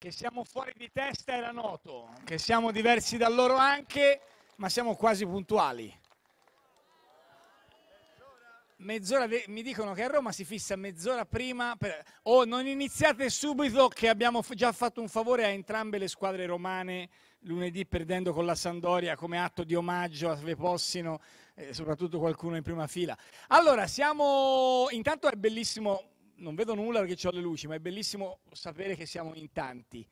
Che siamo fuori di testa era noto, che siamo diversi da loro anche, ma siamo quasi puntuali. Mezz'ora, mi dicono che a Roma si fissa mezz'ora prima. Per... Oh, non iniziate subito che abbiamo già fatto un favore a entrambe le squadre romane lunedì perdendo con la Sandoria come atto di omaggio a Vepossino, e eh, soprattutto qualcuno in prima fila. Allora, siamo... Intanto è bellissimo non vedo nulla perché ho le luci, ma è bellissimo sapere che siamo in tanti.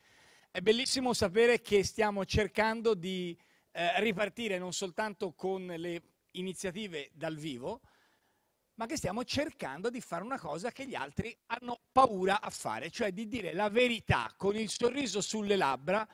È bellissimo sapere che stiamo cercando di eh, ripartire non soltanto con le iniziative dal vivo, ma che stiamo cercando di fare una cosa che gli altri hanno paura a fare, cioè di dire la verità con il sorriso sulle labbra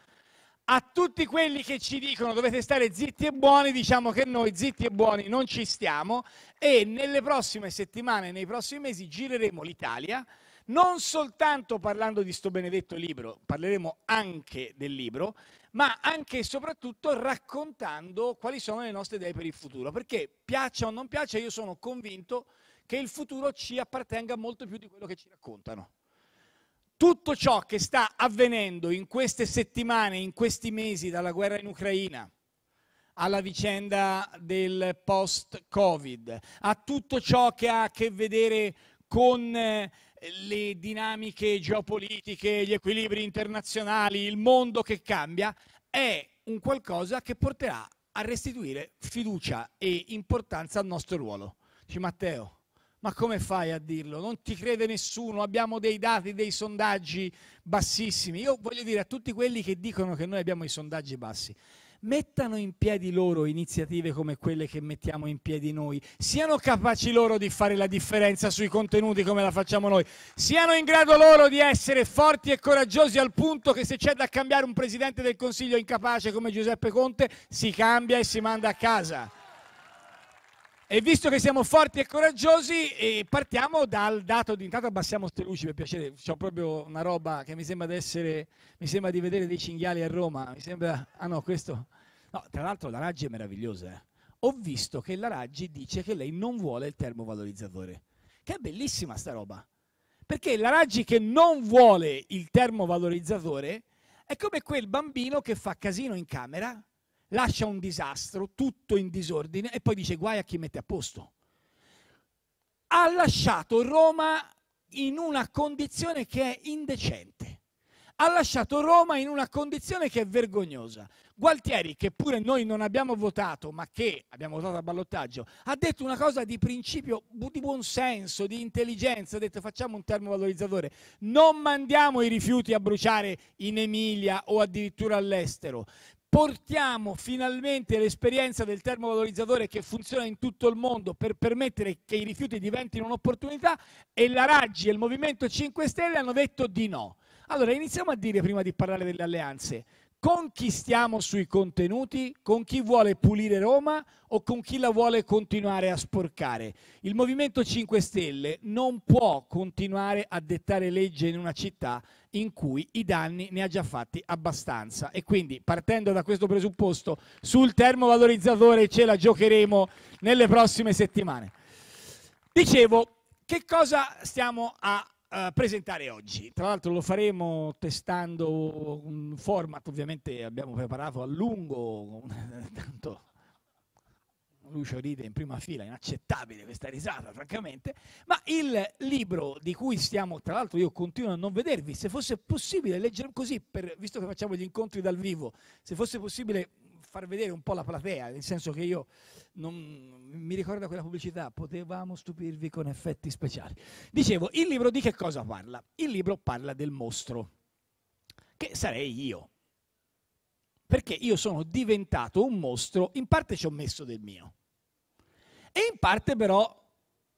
a tutti quelli che ci dicono dovete stare zitti e buoni, diciamo che noi zitti e buoni non ci stiamo e nelle prossime settimane, nei prossimi mesi gireremo l'Italia, non soltanto parlando di sto benedetto libro, parleremo anche del libro, ma anche e soprattutto raccontando quali sono le nostre idee per il futuro, perché piaccia o non piaccia io sono convinto che il futuro ci appartenga molto più di quello che ci raccontano tutto ciò che sta avvenendo in queste settimane, in questi mesi, dalla guerra in Ucraina alla vicenda del post-Covid, a tutto ciò che ha a che vedere con eh, le dinamiche geopolitiche, gli equilibri internazionali, il mondo che cambia, è un qualcosa che porterà a restituire fiducia e importanza al nostro ruolo. Ci Matteo, ma come fai a dirlo? Non ti crede nessuno, abbiamo dei dati, dei sondaggi bassissimi. Io voglio dire a tutti quelli che dicono che noi abbiamo i sondaggi bassi, mettano in piedi loro iniziative come quelle che mettiamo in piedi noi, siano capaci loro di fare la differenza sui contenuti come la facciamo noi, siano in grado loro di essere forti e coraggiosi al punto che se c'è da cambiare un presidente del Consiglio incapace come Giuseppe Conte, si cambia e si manda a casa. E visto che siamo forti e coraggiosi, eh, partiamo dal dato di intanto abbassiamo queste luci per piacere, c'ho proprio una roba che mi sembra di essere mi sembra di vedere dei cinghiali a Roma, mi sembra Ah no, questo No, tra l'altro la Raggi è meravigliosa. Eh. Ho visto che la Raggi dice che lei non vuole il termovalorizzatore. Che è bellissima sta roba. Perché la Raggi che non vuole il termovalorizzatore è come quel bambino che fa casino in camera lascia un disastro, tutto in disordine, e poi dice guai a chi mette a posto. Ha lasciato Roma in una condizione che è indecente. Ha lasciato Roma in una condizione che è vergognosa. Gualtieri, che pure noi non abbiamo votato, ma che abbiamo votato a ballottaggio, ha detto una cosa di principio, di buonsenso, di intelligenza, ha detto facciamo un termovalorizzatore, non mandiamo i rifiuti a bruciare in Emilia o addirittura all'estero, Portiamo finalmente l'esperienza del termovalorizzatore che funziona in tutto il mondo per permettere che i rifiuti diventino un'opportunità e la Raggi e il Movimento 5 Stelle hanno detto di no. Allora iniziamo a dire prima di parlare delle alleanze con chi stiamo sui contenuti, con chi vuole pulire Roma o con chi la vuole continuare a sporcare. Il Movimento 5 Stelle non può continuare a dettare legge in una città in cui i danni ne ha già fatti abbastanza. E quindi partendo da questo presupposto, sul termovalorizzatore ce la giocheremo nelle prossime settimane. Dicevo, che cosa stiamo a uh, presentare oggi? Tra l'altro lo faremo testando un format, ovviamente abbiamo preparato a lungo, tanto Lucio ride in prima fila, inaccettabile questa risata, francamente. Ma il libro di cui stiamo, tra l'altro, io continuo a non vedervi. Se fosse possibile leggere così, per, visto che facciamo gli incontri dal vivo, se fosse possibile far vedere un po' la platea, nel senso che io non, mi ricordo quella pubblicità, potevamo stupirvi con effetti speciali. Dicevo, il libro di che cosa parla? Il libro parla del mostro, che sarei io, perché io sono diventato un mostro, in parte ci ho messo del mio. E in parte però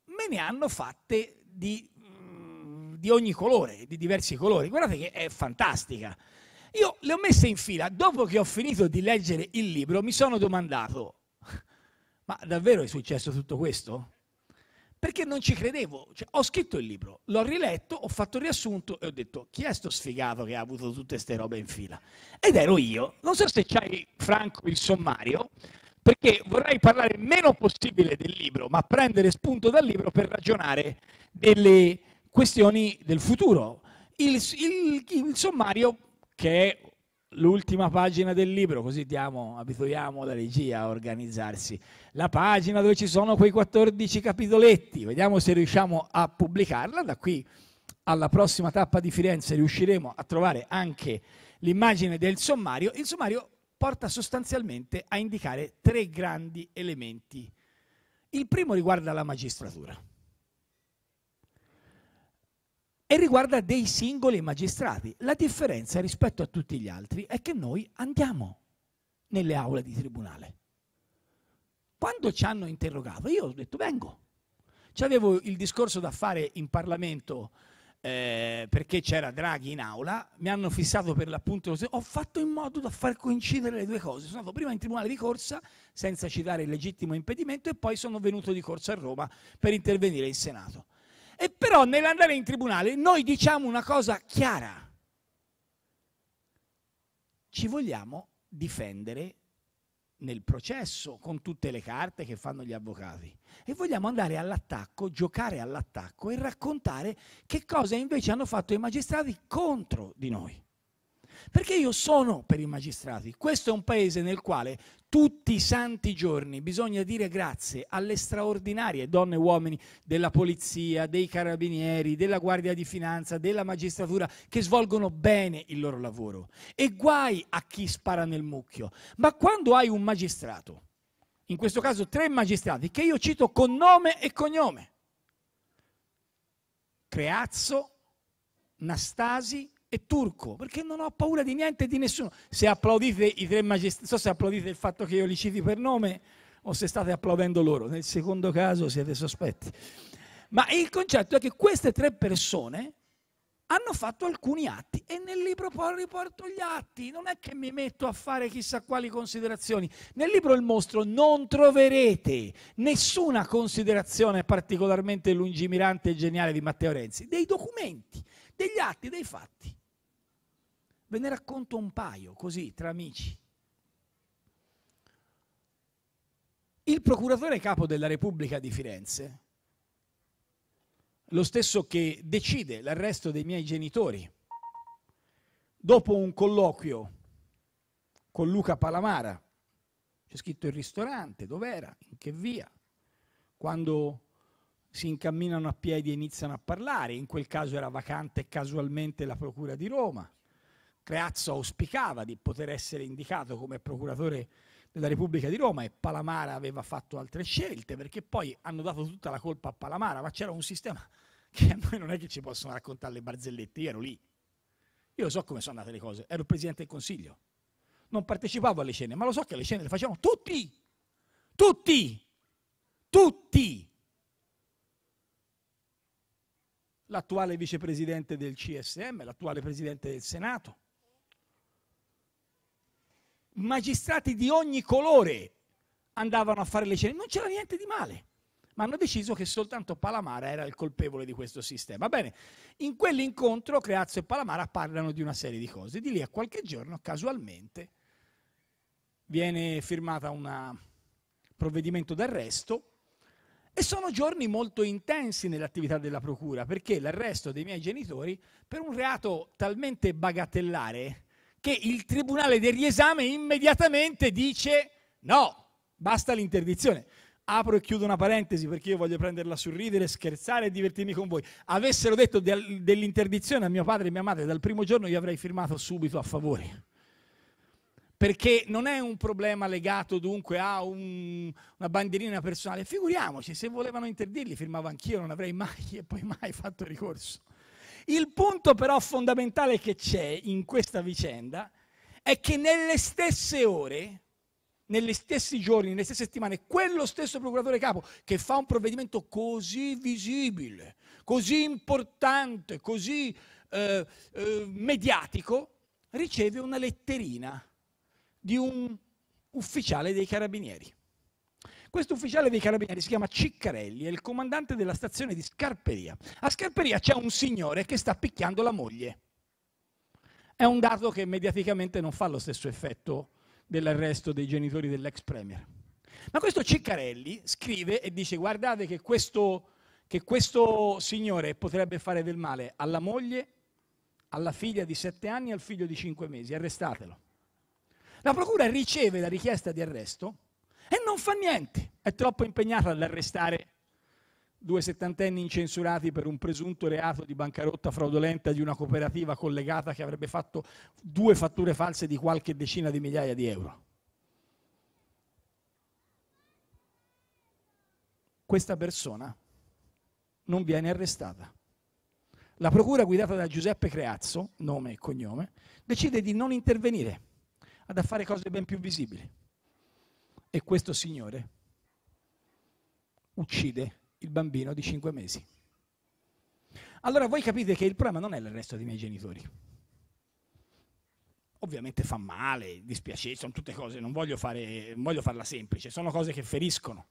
me ne hanno fatte di, mm, di ogni colore, di diversi colori. Guardate che è fantastica. Io le ho messe in fila. Dopo che ho finito di leggere il libro, mi sono domandato, ma davvero è successo tutto questo? perché non ci credevo. Cioè, ho scritto il libro, l'ho riletto, ho fatto il riassunto e ho detto chi è sto sfigato che ha avuto tutte queste robe in fila? Ed ero io. Non so se c'hai Franco il sommario, perché vorrei parlare il meno possibile del libro, ma prendere spunto dal libro per ragionare delle questioni del futuro. Il, il, il sommario, che è l'ultima pagina del libro, così diamo, abituiamo la regia a organizzarsi. La pagina dove ci sono quei 14 capitoletti, vediamo se riusciamo a pubblicarla. Da qui alla prossima tappa di Firenze riusciremo a trovare anche l'immagine del sommario. Il sommario porta sostanzialmente a indicare tre grandi elementi. Il primo riguarda la magistratura e riguarda dei singoli magistrati. La differenza rispetto a tutti gli altri è che noi andiamo nelle aule di tribunale. Quando ci hanno interrogato, io ho detto vengo. C'avevo il discorso da fare in Parlamento eh, perché c'era Draghi in aula, mi hanno fissato per l'appunto, ho fatto in modo da far coincidere le due cose. Sono andato prima in tribunale di corsa senza citare il legittimo impedimento e poi sono venuto di corsa a Roma per intervenire in Senato. E però nell'andare in tribunale noi diciamo una cosa chiara. Ci vogliamo difendere nel processo con tutte le carte che fanno gli avvocati e vogliamo andare all'attacco, giocare all'attacco e raccontare che cosa invece hanno fatto i magistrati contro di noi. Perché io sono per i magistrati. Questo è un paese nel quale tutti i santi giorni bisogna dire grazie alle straordinarie donne e uomini della polizia, dei carabinieri, della guardia di finanza, della magistratura che svolgono bene il loro lavoro. E guai a chi spara nel mucchio. Ma quando hai un magistrato, in questo caso tre magistrati, che io cito con nome e cognome, Creazzo, Nastasi e turco, perché non ho paura di niente e di nessuno. Se applaudite i tre magistrati, so se applaudite il fatto che io li citi per nome o se state applaudendo loro, nel secondo caso siete sospetti. Ma il concetto è che queste tre persone hanno fatto alcuni atti e nel libro poi riporto gli atti, non è che mi metto a fare chissà quali considerazioni. Nel libro Il mostro non troverete nessuna considerazione particolarmente lungimirante e geniale di Matteo Renzi, dei documenti degli atti, dei fatti. Ve ne racconto un paio, così, tra amici. Il procuratore capo della Repubblica di Firenze, lo stesso che decide l'arresto dei miei genitori, dopo un colloquio con Luca Palamara, c'è scritto il ristorante, dov'era, in che via, quando si incamminano a piedi e iniziano a parlare. In quel caso era vacante casualmente la Procura di Roma. Creazzo auspicava di poter essere indicato come procuratore della Repubblica di Roma e Palamara aveva fatto altre scelte perché poi hanno dato tutta la colpa a Palamara, ma c'era un sistema che a noi non è che ci possono raccontare le barzellette, io ero lì. Io lo so come sono andate le cose, ero il Presidente del Consiglio, non partecipavo alle scene, ma lo so che le scene le facevano tutti, tutti, tutti. l'attuale vicepresidente del CSM, l'attuale presidente del Senato, magistrati di ogni colore andavano a fare le cene, non c'era niente di male, ma hanno deciso che soltanto Palamara era il colpevole di questo sistema. Bene, in quell'incontro Creazzo e Palamara parlano di una serie di cose, di lì a qualche giorno casualmente viene firmata un provvedimento d'arresto e sono giorni molto intensi nell'attività della procura, perché l'arresto dei miei genitori per un reato talmente bagatellare che il Tribunale del riesame immediatamente dice no, basta l'interdizione. Apro e chiudo una parentesi perché io voglio prenderla sul ridere, scherzare e divertirmi con voi. Avessero detto dell'interdizione a mio padre e mia madre dal primo giorno, io avrei firmato subito a favore perché non è un problema legato dunque a un, una bandierina personale. Figuriamoci, se volevano interdirli firmavo anch'io, non avrei mai e poi mai fatto ricorso. Il punto però fondamentale che c'è in questa vicenda è che nelle stesse ore, negli stessi giorni, nelle stesse settimane, quello stesso procuratore capo che fa un provvedimento così visibile, così importante, così eh, eh, mediatico, riceve una letterina di un ufficiale dei carabinieri. Questo ufficiale dei carabinieri si chiama Ciccarelli, è il comandante della stazione di Scarperia. A Scarperia c'è un signore che sta picchiando la moglie. È un dato che mediaticamente non fa lo stesso effetto dell'arresto dei genitori dell'ex premier. Ma questo Ciccarelli scrive e dice guardate che questo, che questo signore potrebbe fare del male alla moglie, alla figlia di sette anni e al figlio di cinque mesi, arrestatelo. La procura riceve la richiesta di arresto e non fa niente, è troppo impegnata ad arrestare due settantenni incensurati per un presunto reato di bancarotta fraudolenta di una cooperativa collegata che avrebbe fatto due fatture false di qualche decina di migliaia di euro. Questa persona non viene arrestata. La procura guidata da Giuseppe Creazzo, nome e cognome, decide di non intervenire ad a fare cose ben più visibili. E questo signore uccide il bambino di cinque mesi. Allora voi capite che il problema non è l'arresto dei miei genitori. Ovviamente fa male, dispiace, sono tutte cose, non voglio, fare, voglio farla semplice, sono cose che feriscono.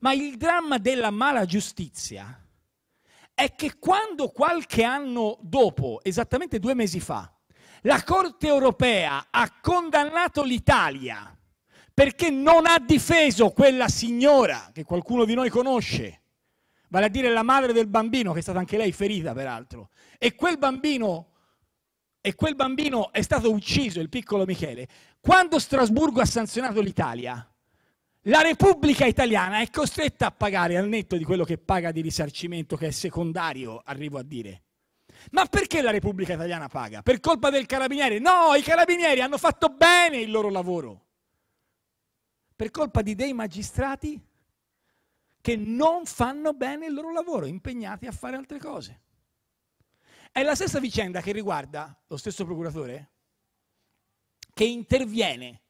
Ma il dramma della mala giustizia è che quando qualche anno dopo, esattamente due mesi fa, la Corte europea ha condannato l'Italia perché non ha difeso quella signora che qualcuno di noi conosce, vale a dire la madre del bambino, che è stata anche lei ferita peraltro, e quel bambino, e quel bambino è stato ucciso, il piccolo Michele. Quando Strasburgo ha sanzionato l'Italia, la Repubblica italiana è costretta a pagare al netto di quello che paga di risarcimento, che è secondario, arrivo a dire, ma perché la Repubblica Italiana paga? Per colpa del carabiniere? No, i carabinieri hanno fatto bene il loro lavoro. Per colpa di dei magistrati che non fanno bene il loro lavoro, impegnati a fare altre cose. È la stessa vicenda che riguarda lo stesso procuratore che interviene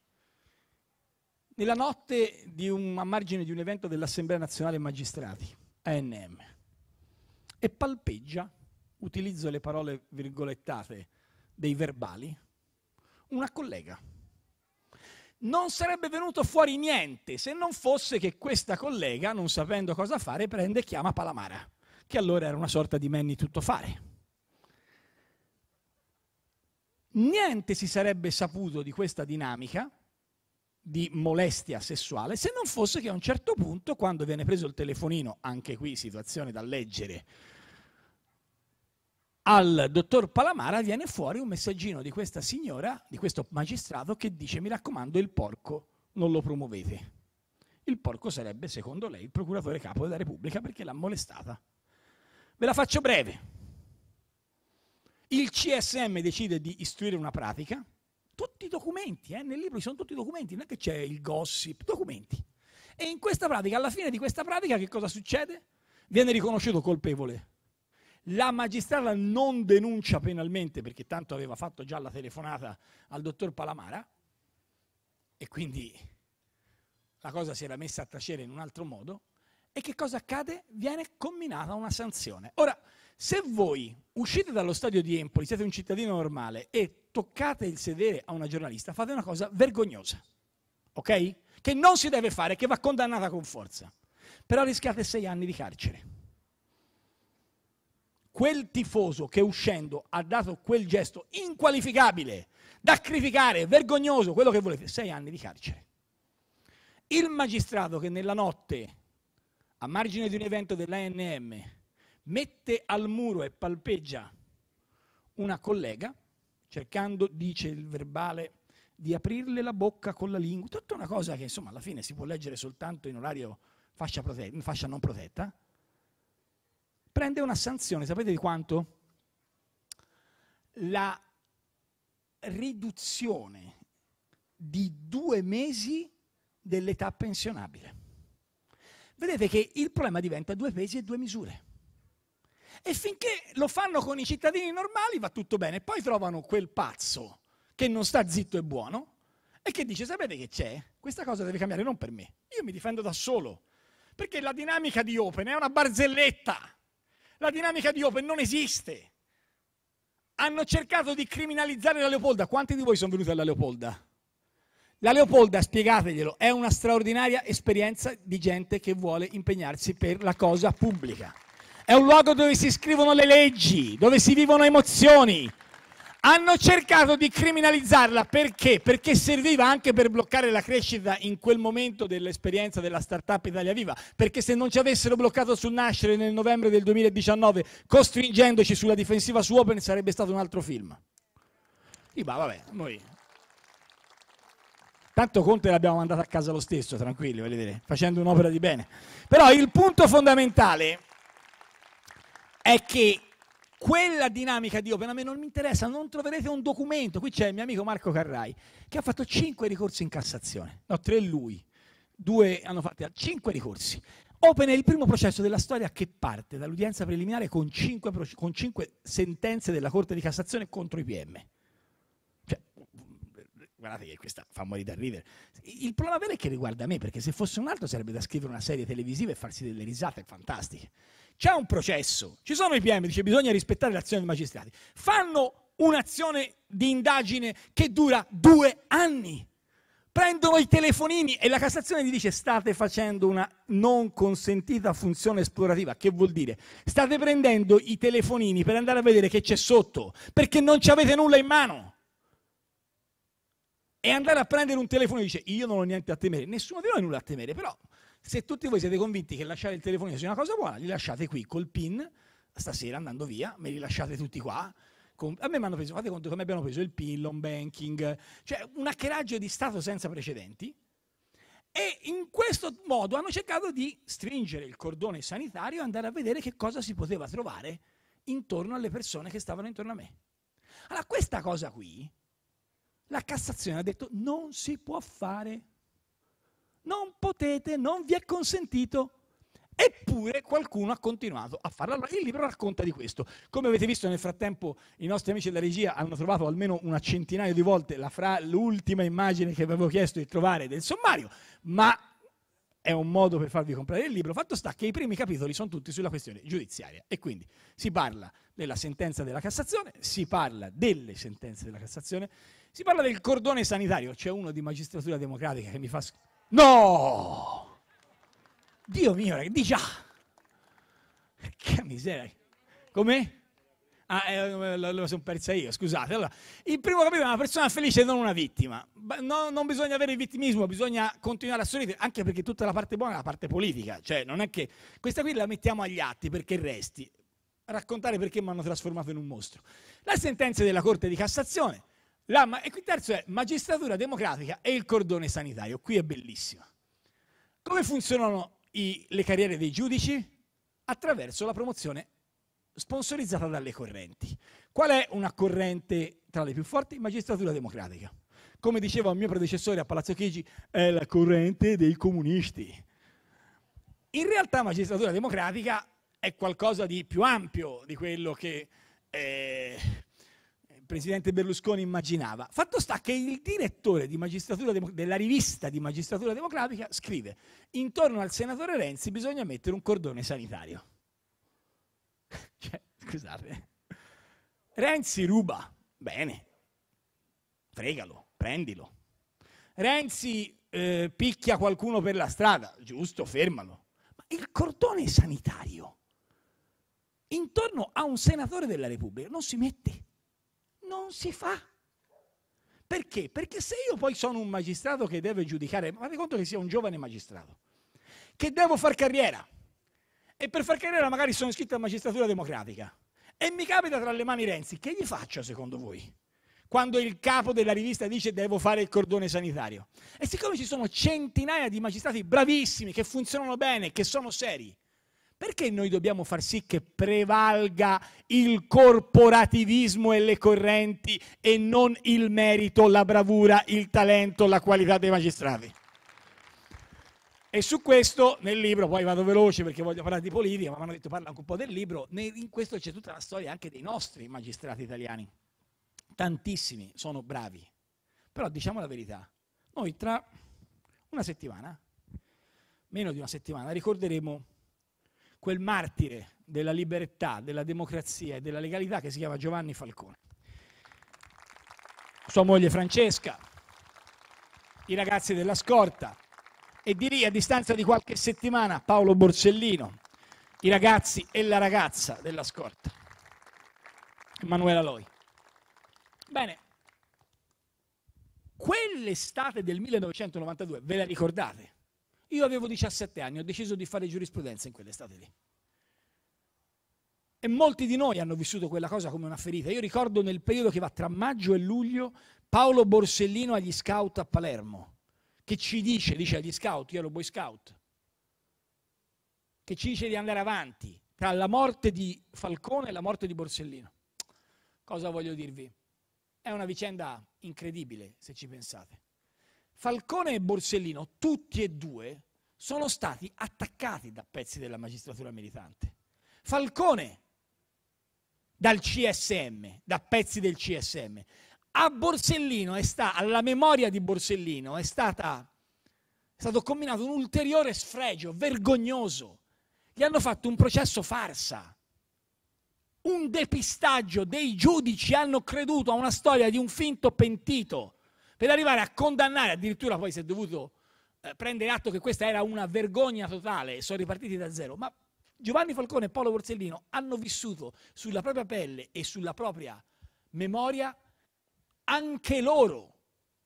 nella notte un, a margine di un evento dell'Assemblea Nazionale Magistrati, ANM, e palpeggia utilizzo le parole virgolettate dei verbali, una collega. Non sarebbe venuto fuori niente se non fosse che questa collega, non sapendo cosa fare, prende e chiama Palamara, che allora era una sorta di Manny tuttofare. Niente si sarebbe saputo di questa dinamica di molestia sessuale se non fosse che a un certo punto, quando viene preso il telefonino, anche qui situazione da leggere al dottor Palamara viene fuori un messaggino di questa signora, di questo magistrato, che dice mi raccomando il porco non lo promuovete. Il porco sarebbe, secondo lei, il procuratore capo della Repubblica perché l'ha molestata. Ve la faccio breve. Il CSM decide di istruire una pratica, tutti i documenti, eh, nel libro ci sono tutti i documenti, non è che c'è il gossip, documenti. E in questa pratica, alla fine di questa pratica, che cosa succede? Viene riconosciuto colpevole la magistrata non denuncia penalmente perché tanto aveva fatto già la telefonata al dottor Palamara e quindi la cosa si era messa a tacere in un altro modo. E che cosa accade? Viene comminata una sanzione. Ora, se voi uscite dallo stadio di Empoli, siete un cittadino normale e toccate il sedere a una giornalista, fate una cosa vergognosa, ok? Che non si deve fare, che va condannata con forza. Però rischiate sei anni di carcere quel tifoso che uscendo ha dato quel gesto inqualificabile, da criticare, vergognoso, quello che volete, sei anni di carcere. Il magistrato che nella notte, a margine di un evento dell'ANM, mette al muro e palpeggia una collega, cercando, dice il verbale, di aprirle la bocca con la lingua, tutta una cosa che insomma alla fine si può leggere soltanto in orario fascia, prote- fascia non protetta, prende una sanzione, sapete di quanto? La riduzione di due mesi dell'età pensionabile. Vedete che il problema diventa due pesi e due misure. E finché lo fanno con i cittadini normali va tutto bene, poi trovano quel pazzo che non sta zitto e buono e che dice sapete che c'è? Questa cosa deve cambiare non per me, io mi difendo da solo, perché la dinamica di Open è una barzelletta. La dinamica di Open non esiste. Hanno cercato di criminalizzare la Leopolda. Quanti di voi sono venuti alla Leopolda? La Leopolda, spiegateglielo, è una straordinaria esperienza di gente che vuole impegnarsi per la cosa pubblica. È un luogo dove si scrivono le leggi, dove si vivono emozioni, hanno cercato di criminalizzarla perché? Perché serviva anche per bloccare la crescita in quel momento dell'esperienza della startup Italia Viva, perché se non ci avessero bloccato sul nascere nel novembre del 2019, costringendoci sulla difensiva su Open, sarebbe stato un altro film. Iba, vabbè, noi... Tanto Conte l'abbiamo mandato a casa lo stesso, tranquilli, voglio dire, facendo un'opera di bene. Però il punto fondamentale è che quella dinamica di Open a me non mi interessa, non troverete un documento. Qui c'è il mio amico Marco Carrai che ha fatto cinque ricorsi in Cassazione, no, tre lui, due hanno fatto cinque ricorsi. Open è il primo processo della storia che parte dall'udienza preliminare con cinque, con cinque sentenze della Corte di Cassazione contro i PM. Guardate che questa fa morire da ridere. Il problema vero è che riguarda me, perché se fosse un altro sarebbe da scrivere una serie televisiva e farsi delle risate fantastiche. C'è un processo, ci sono i PM, dice bisogna rispettare l'azione dei magistrati. Fanno un'azione di indagine che dura due anni. Prendono i telefonini e la Cassazione gli dice state facendo una non consentita funzione esplorativa. Che vuol dire? State prendendo i telefonini per andare a vedere che c'è sotto, perché non ci avete nulla in mano e andare a prendere un telefono e dice io non ho niente a temere, nessuno di noi ha nulla a temere, però se tutti voi siete convinti che lasciare il telefono sia una cosa buona, li lasciate qui col pin, stasera andando via, me li lasciate tutti qua. a me mi hanno preso, fate conto che a abbiamo preso il pin, l'on banking, cioè un hackeraggio di Stato senza precedenti. E in questo modo hanno cercato di stringere il cordone sanitario e andare a vedere che cosa si poteva trovare intorno alle persone che stavano intorno a me. Allora, questa cosa qui, la Cassazione ha detto non si può fare, non potete, non vi è consentito. Eppure qualcuno ha continuato a farlo. Allora, il libro racconta di questo. Come avete visto nel frattempo i nostri amici della regia hanno trovato almeno una centinaia di volte fra- l'ultima immagine che avevo chiesto di trovare del sommario, ma è un modo per farvi comprare il libro. Fatto sta che i primi capitoli sono tutti sulla questione giudiziaria e quindi si parla della sentenza della Cassazione, si parla delle sentenze della Cassazione, si parla del cordone sanitario, c'è uno di magistratura democratica che mi fa... No! Dio mio, di già! Ah! Che miseria! Come? Ah, eh, lo, sono persa io, scusate. Allora, il primo capitolo è una persona felice e non una vittima. No, non bisogna avere il vittimismo, bisogna continuare a sorridere, anche perché tutta la parte buona è la parte politica. Cioè, non è che questa qui la mettiamo agli atti perché resti. Raccontare perché mi hanno trasformato in un mostro. La sentenza della Corte di Cassazione la, e qui terzo è magistratura democratica e il cordone sanitario. Qui è bellissimo. Come funzionano i, le carriere dei giudici? Attraverso la promozione sponsorizzata dalle correnti. Qual è una corrente tra le più forti? Magistratura democratica. Come diceva il mio predecessore a Palazzo Chigi, è la corrente dei comunisti. In realtà magistratura democratica è qualcosa di più ampio di quello che eh, presidente Berlusconi immaginava. Fatto sta che il direttore di Demo- della rivista di Magistratura Democratica scrive intorno al senatore Renzi bisogna mettere un cordone sanitario. cioè, scusate. Renzi ruba, bene, fregalo, prendilo. Renzi eh, picchia qualcuno per la strada, giusto, fermalo. Ma il cordone sanitario intorno a un senatore della Repubblica non si mette non si fa. Perché? Perché se io poi sono un magistrato che deve giudicare, ma fate conto che sia un giovane magistrato, che devo far carriera, e per far carriera magari sono iscritto alla magistratura democratica, e mi capita tra le mani Renzi, che gli faccio secondo voi? Quando il capo della rivista dice devo fare il cordone sanitario. E siccome ci sono centinaia di magistrati bravissimi, che funzionano bene, che sono seri, perché noi dobbiamo far sì che prevalga il corporativismo e le correnti e non il merito, la bravura, il talento, la qualità dei magistrati? E su questo nel libro, poi vado veloce perché voglio parlare di politica, ma mi hanno detto parla anche un po' del libro, in questo c'è tutta la storia anche dei nostri magistrati italiani. Tantissimi sono bravi, però diciamo la verità, noi tra una settimana, meno di una settimana, ricorderemo quel martire della libertà, della democrazia e della legalità che si chiama Giovanni Falcone. Sua moglie Francesca, i ragazzi della scorta e di lì a distanza di qualche settimana Paolo Borsellino, i ragazzi e la ragazza della scorta, Emanuela Loi. Bene, quell'estate del 1992, ve la ricordate? Io avevo 17 anni, ho deciso di fare giurisprudenza in quell'estate lì. E molti di noi hanno vissuto quella cosa come una ferita. Io ricordo nel periodo che va tra maggio e luglio Paolo Borsellino agli scout a Palermo, che ci dice, dice agli scout, io ero boy scout, che ci dice di andare avanti tra la morte di Falcone e la morte di Borsellino. Cosa voglio dirvi? È una vicenda incredibile, se ci pensate. Falcone e Borsellino, tutti e due, sono stati attaccati da pezzi della magistratura militante. Falcone dal CSM, da pezzi del CSM. A Borsellino, sta, alla memoria di Borsellino, è, stata, è stato combinato un ulteriore sfregio vergognoso. Gli hanno fatto un processo farsa un depistaggio dei giudici hanno creduto a una storia di un finto pentito per arrivare a condannare, addirittura poi si è dovuto eh, prendere atto che questa era una vergogna totale e sono ripartiti da zero. Ma Giovanni Falcone e Paolo Borsellino hanno vissuto sulla propria pelle e sulla propria memoria anche loro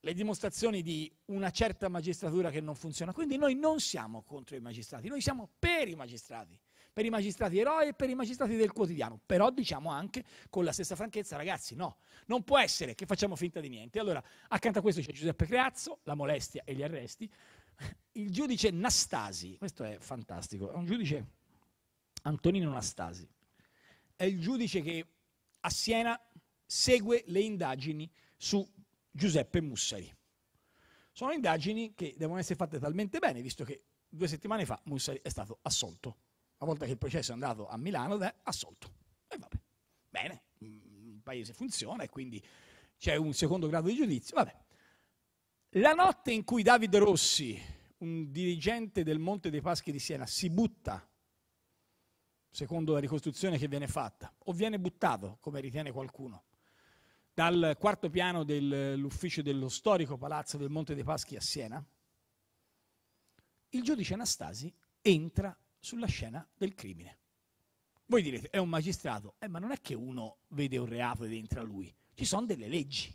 le dimostrazioni di una certa magistratura che non funziona. Quindi noi non siamo contro i magistrati, noi siamo per i magistrati per i magistrati eroi e per i magistrati del quotidiano. Però diciamo anche con la stessa franchezza, ragazzi, no, non può essere che facciamo finta di niente. Allora, accanto a questo c'è Giuseppe Creazzo, la molestia e gli arresti. Il giudice Nastasi, questo è fantastico, è un giudice Antonino Nastasi. È il giudice che a Siena segue le indagini su Giuseppe Mussari. Sono indagini che devono essere fatte talmente bene, visto che due settimane fa Mussari è stato assolto. Una volta che il processo è andato a Milano, è assolto. E vabbè, bene, mm, il paese funziona e quindi c'è un secondo grado di giudizio. Vabbè. La notte in cui Davide Rossi, un dirigente del Monte dei Paschi di Siena, si butta, secondo la ricostruzione che viene fatta, o viene buttato, come ritiene qualcuno, dal quarto piano dell'ufficio dello storico palazzo del Monte dei Paschi a Siena, il giudice Anastasi entra sulla scena del crimine. Voi direte, è un magistrato, eh, ma non è che uno vede un reato ed entra lui, ci sono delle leggi.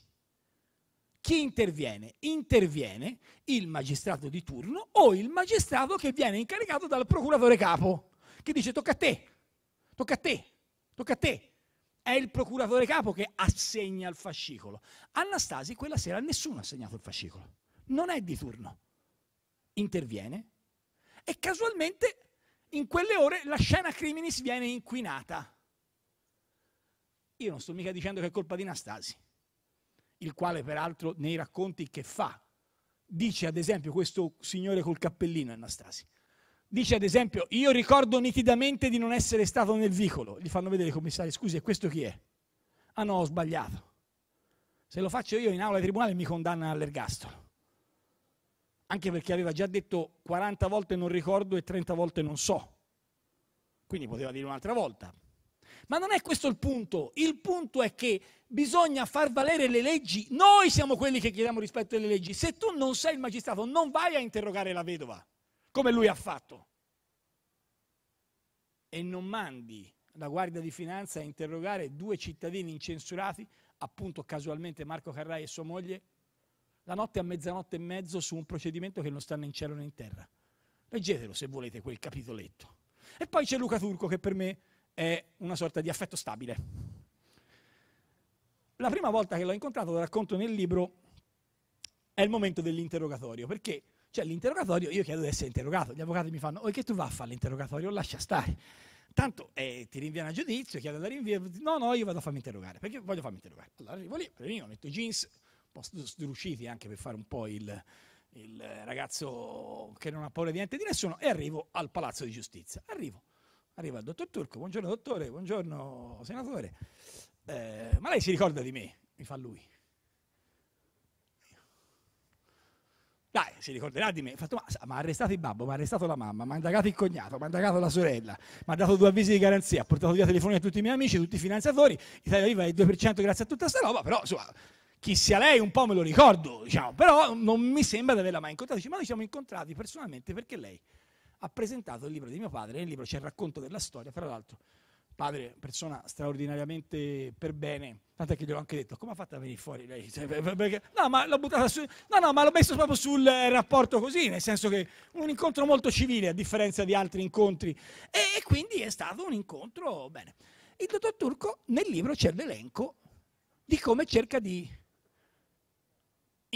Chi interviene? Interviene il magistrato di turno o il magistrato che viene incaricato dal procuratore capo, che dice tocca a te, tocca a te, tocca a te. È il procuratore capo che assegna il fascicolo. Anastasi quella sera nessuno ha assegnato il fascicolo, non è di turno. Interviene e casualmente in quelle ore la scena criminis viene inquinata. Io non sto mica dicendo che è colpa di Anastasi, il quale peraltro nei racconti che fa dice ad esempio questo signore col cappellino Anastasi, dice ad esempio io ricordo nitidamente di non essere stato nel vicolo, gli fanno vedere i commissari scusi e questo chi è? Ah no ho sbagliato, se lo faccio io in aula di tribunale mi condanna all'ergastolo anche perché aveva già detto 40 volte non ricordo e 30 volte non so. Quindi poteva dire un'altra volta. Ma non è questo il punto. Il punto è che bisogna far valere le leggi. Noi siamo quelli che chiediamo rispetto alle leggi. Se tu non sei il magistrato, non vai a interrogare la vedova, come lui ha fatto. E non mandi la Guardia di Finanza a interrogare due cittadini incensurati, appunto casualmente Marco Carrai e sua moglie, la notte a mezzanotte e mezzo su un procedimento che non sta né in cielo né in terra. Leggetelo se volete quel capitoletto. E poi c'è Luca Turco che per me è una sorta di affetto stabile. La prima volta che l'ho incontrato, lo racconto nel libro, è il momento dell'interrogatorio, perché cioè, l'interrogatorio, io chiedo di essere interrogato, gli avvocati mi fanno, o oh, che tu vai a fare l'interrogatorio, lascia stare. Tanto eh, ti rinviano a giudizio, chiedo da rinvio, no, no, io vado a farmi interrogare, perché voglio farmi interrogare. Allora arrivo lì, prima metto i jeans, po' sdruciti anche per fare un po' il, il ragazzo che non ha paura di niente di nessuno e arrivo al Palazzo di Giustizia. Arrivo, arriva il dottor Turco, buongiorno dottore, buongiorno senatore, eh, ma lei si ricorda di me? Mi fa lui. Dai, si ricorderà di me. Fatto, ma, ma ha arrestato il babbo, ma ha arrestato la mamma, ma ha indagato il cognato, ma ha indagato la sorella, mi ha dato due avvisi di garanzia, ha portato via telefoni a tutti i miei amici, tutti i finanziatori, Italia Viva è il 2% grazie a tutta sta roba, però insomma chi sia lei un po' me lo ricordo, diciamo, però non mi sembra di averla mai incontrata. Dice, ma noi ci siamo incontrati personalmente perché lei ha presentato il libro di mio padre, nel libro c'è il racconto della storia, tra l'altro padre, persona straordinariamente per bene, tanto che gliel'ho anche detto, come ha fatto a venire fuori lei? Cioè, no, ma l'ho buttata su, no, no, ma l'ho messo proprio sul rapporto così, nel senso che un incontro molto civile a differenza di altri incontri e, quindi è stato un incontro bene. Il dottor Turco nel libro c'è l'elenco di come cerca di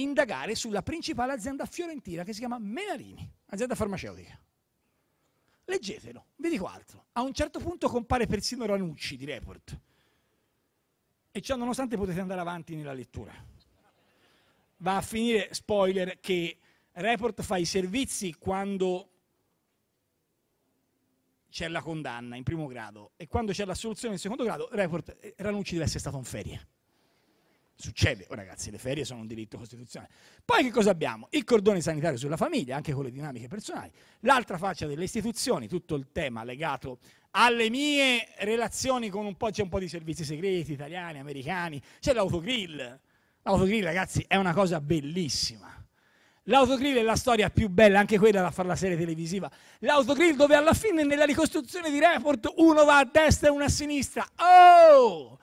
indagare sulla principale azienda fiorentina che si chiama Menarini, azienda farmaceutica. Leggetelo, vi dico altro. A un certo punto compare persino Ranucci di Report. E ciò nonostante potete andare avanti nella lettura. Va a finire, spoiler, che Report fa i servizi quando c'è la condanna in primo grado e quando c'è l'assoluzione in secondo grado, Report, eh, Ranucci deve essere stato in ferie Succede, oh, ragazzi, le ferie sono un diritto costituzionale. Poi che cosa abbiamo? Il cordone sanitario sulla famiglia, anche con le dinamiche personali. L'altra faccia delle istituzioni, tutto il tema legato alle mie relazioni con un po', c'è un po' di servizi segreti italiani, americani, c'è l'autogrill. L'autogrill, ragazzi, è una cosa bellissima. L'autogrill è la storia più bella, anche quella da fare la serie televisiva. L'autogrill dove alla fine nella ricostruzione di report uno va a destra e uno a sinistra. Oh!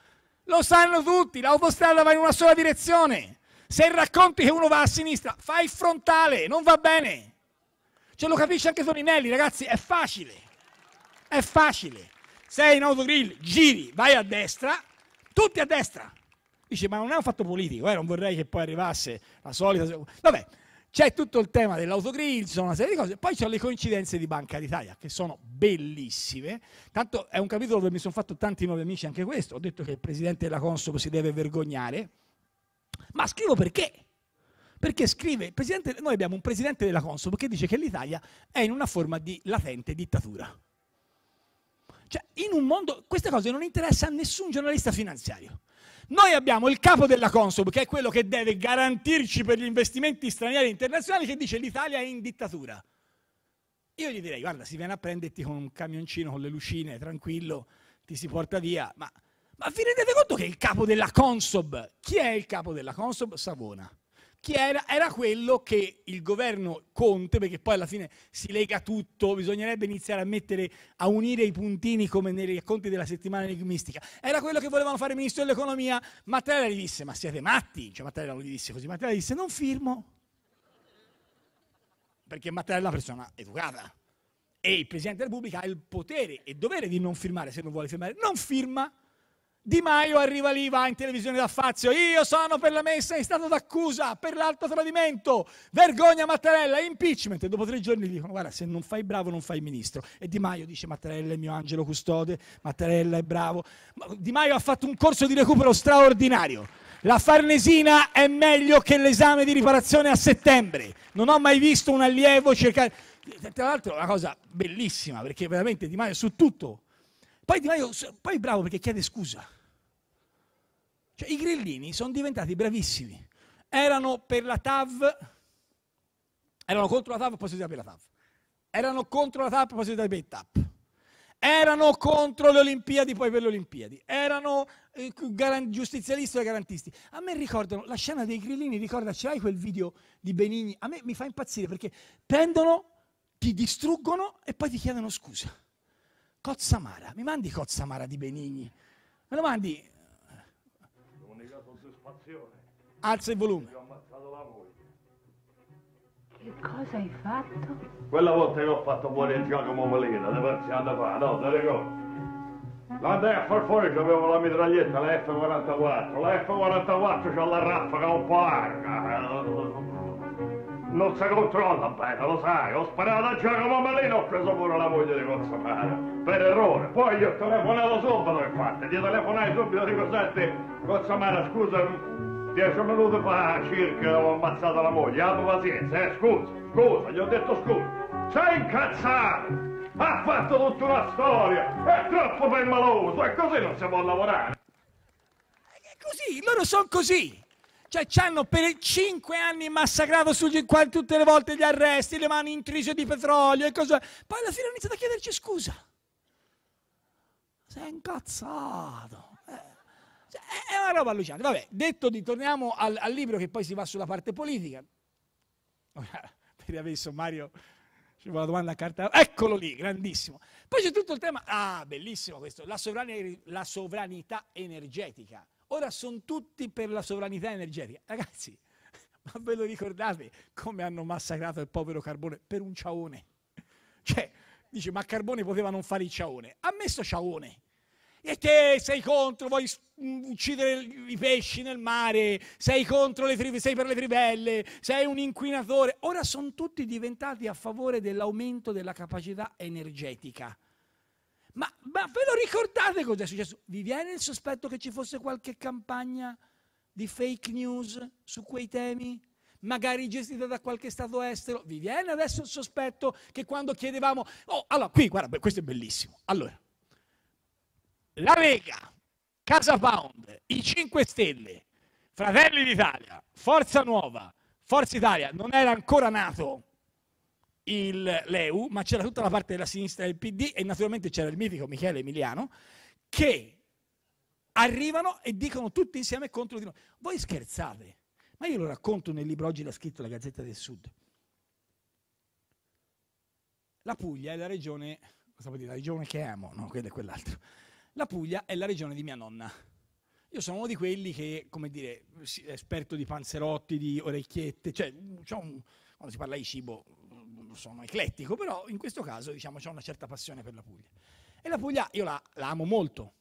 Lo sanno tutti, l'autostrada va in una sola direzione. Se racconti che uno va a sinistra, fai frontale, non va bene. Ce lo capisce anche Toninelli, ragazzi, è facile. È facile. Sei in autogrill, giri, vai a destra, tutti a destra. Dice, ma non è un fatto politico, eh? non vorrei che poi arrivasse la solita... Vabbè, c'è tutto il tema dell'autogrill, sono una serie di cose. Poi c'è le coincidenze di Banca d'Italia, che sono bellissime. Tanto è un capitolo dove mi sono fatto tanti nuovi amici anche questo. Ho detto che il presidente della Consob si deve vergognare. Ma scrivo perché? Perché scrive, noi abbiamo un presidente della Consob che dice che l'Italia è in una forma di latente dittatura. Cioè, in un mondo, queste cose non interessano a nessun giornalista finanziario. Noi abbiamo il capo della Consob, che è quello che deve garantirci per gli investimenti stranieri e internazionali, che dice l'Italia è in dittatura. Io gli direi, guarda, si viene a prenderti con un camioncino, con le lucine, tranquillo, ti si porta via. Ma, ma vi rendete conto che il capo della Consob, chi è il capo della Consob? Savona chi era? Era quello che il governo Conte, perché poi alla fine si lega tutto, bisognerebbe iniziare a mettere, a unire i puntini come nei racconti della settimana enigmistica, era quello che volevano fare il ministro dell'economia, Mattarella gli disse, ma siete matti? Cioè Mattarella non gli disse così, Mattarella disse non firmo, perché Mattarella è una persona educata e il Presidente della Repubblica ha il potere e il dovere di non firmare se non vuole firmare, non firma di Maio arriva lì, va in televisione da Fazio, io sono per la messa in stato d'accusa, per l'alto tradimento, vergogna Mattarella, impeachment. E dopo tre giorni dicono, guarda, se non fai bravo non fai ministro. E Di Maio dice, Mattarella è mio angelo custode, Mattarella è bravo. Di Maio ha fatto un corso di recupero straordinario. La Farnesina è meglio che l'esame di riparazione a settembre. Non ho mai visto un allievo cercare... Tra l'altro è una cosa bellissima, perché veramente Di Maio su tutto... Poi Di Maio, poi bravo perché chiede scusa cioè, I grillini sono diventati bravissimi. Erano per la TAV, erano contro la TAV poi si per la TAV. Erano contro la TAP poi si per il TAP. Erano contro le Olimpiadi poi per le Olimpiadi. Erano eh, giustizialisti e garantisti. A me ricordano, la scena dei grillini ricorda, ce l'hai quel video di Benigni? A me mi fa impazzire perché prendono, ti distruggono e poi ti chiedono scusa. Cozza Cozzamara, mi mandi Cozza Cozzamara di Benigni? Me lo mandi? Alza il volume. Che cosa hai fatto? Quella volta che ho fatto fuori il Giacomo Molina, di qualche anno fa, no, te ricordo. L'andai a far fuori, avevo la mitraglietta, la F-44. La F-44 c'ha la raffaca un po' larga. Eh, non si controlla bene, lo sai. Ho sparato a Giacomo Malino, ho preso pure la moglie di Cozzamara, per errore. Poi gli ho telefonato subito, infatti. gli ho telefonato subito, dico, senti, mare, scusa, dieci minuti fa circa ho ammazzato la moglie. Abbi pazienza, eh, scusa, scusa, gli ho detto scusa. Sei incazzato! Ha fatto tutta una storia! È troppo permaloso, e così non si può lavorare! È così, loro sono così! Cioè ci hanno per cinque anni massacrato sugli quali tutte le volte gli arresti, le mani intrise di petrolio e cose. Poi alla fine hanno iniziato a chiederci scusa. Sei incazzato. Eh. Cioè, è una roba allucinante. Vabbè, detto di, torniamo al, al libro che poi si va sulla parte politica. Per Mario, ci vuole una domanda a carta. Eccolo lì, grandissimo. Poi c'è tutto il tema. Ah, bellissimo questo. La, sovrani, la sovranità energetica. Ora sono tutti per la sovranità energetica. Ragazzi, ma ve lo ricordate come hanno massacrato il povero Carbone per un ciaone? Cioè, dice, ma Carbone poteva non fare il ciaone. Ha messo ciaone. E te sei contro, vuoi mm, uccidere i pesci nel mare, sei contro le tri- sei per le trivelle, sei un inquinatore. Ora sono tutti diventati a favore dell'aumento della capacità energetica. Ma, ma ve lo ricordate cosa è successo? Vi viene il sospetto che ci fosse qualche campagna di fake news su quei temi? magari gestita da qualche stato estero. Vi viene adesso il sospetto che quando chiedevamo, oh, allora qui, guarda, questo è bellissimo. Allora, la Lega, Casa Pound, i 5 Stelle, Fratelli d'Italia, Forza Nuova, Forza Italia, non era ancora nato il, l'EU, ma c'era tutta la parte della sinistra del PD e naturalmente c'era il mitico Michele Emiliano che arrivano e dicono tutti insieme contro di noi. Voi scherzate, ma io lo racconto nel libro oggi l'ha scritto la Gazzetta del Sud. La Puglia è la regione, cosa vuol dire, la regione che amo, no, quella è quell'altro. La Puglia è la regione di mia nonna. Io sono uno di quelli che, come dire, esperto di panzerotti, di orecchiette, cioè, un, quando si parla di cibo sono eclettico, però in questo caso diciamo, ho una certa passione per la Puglia. E la Puglia io la, la amo molto.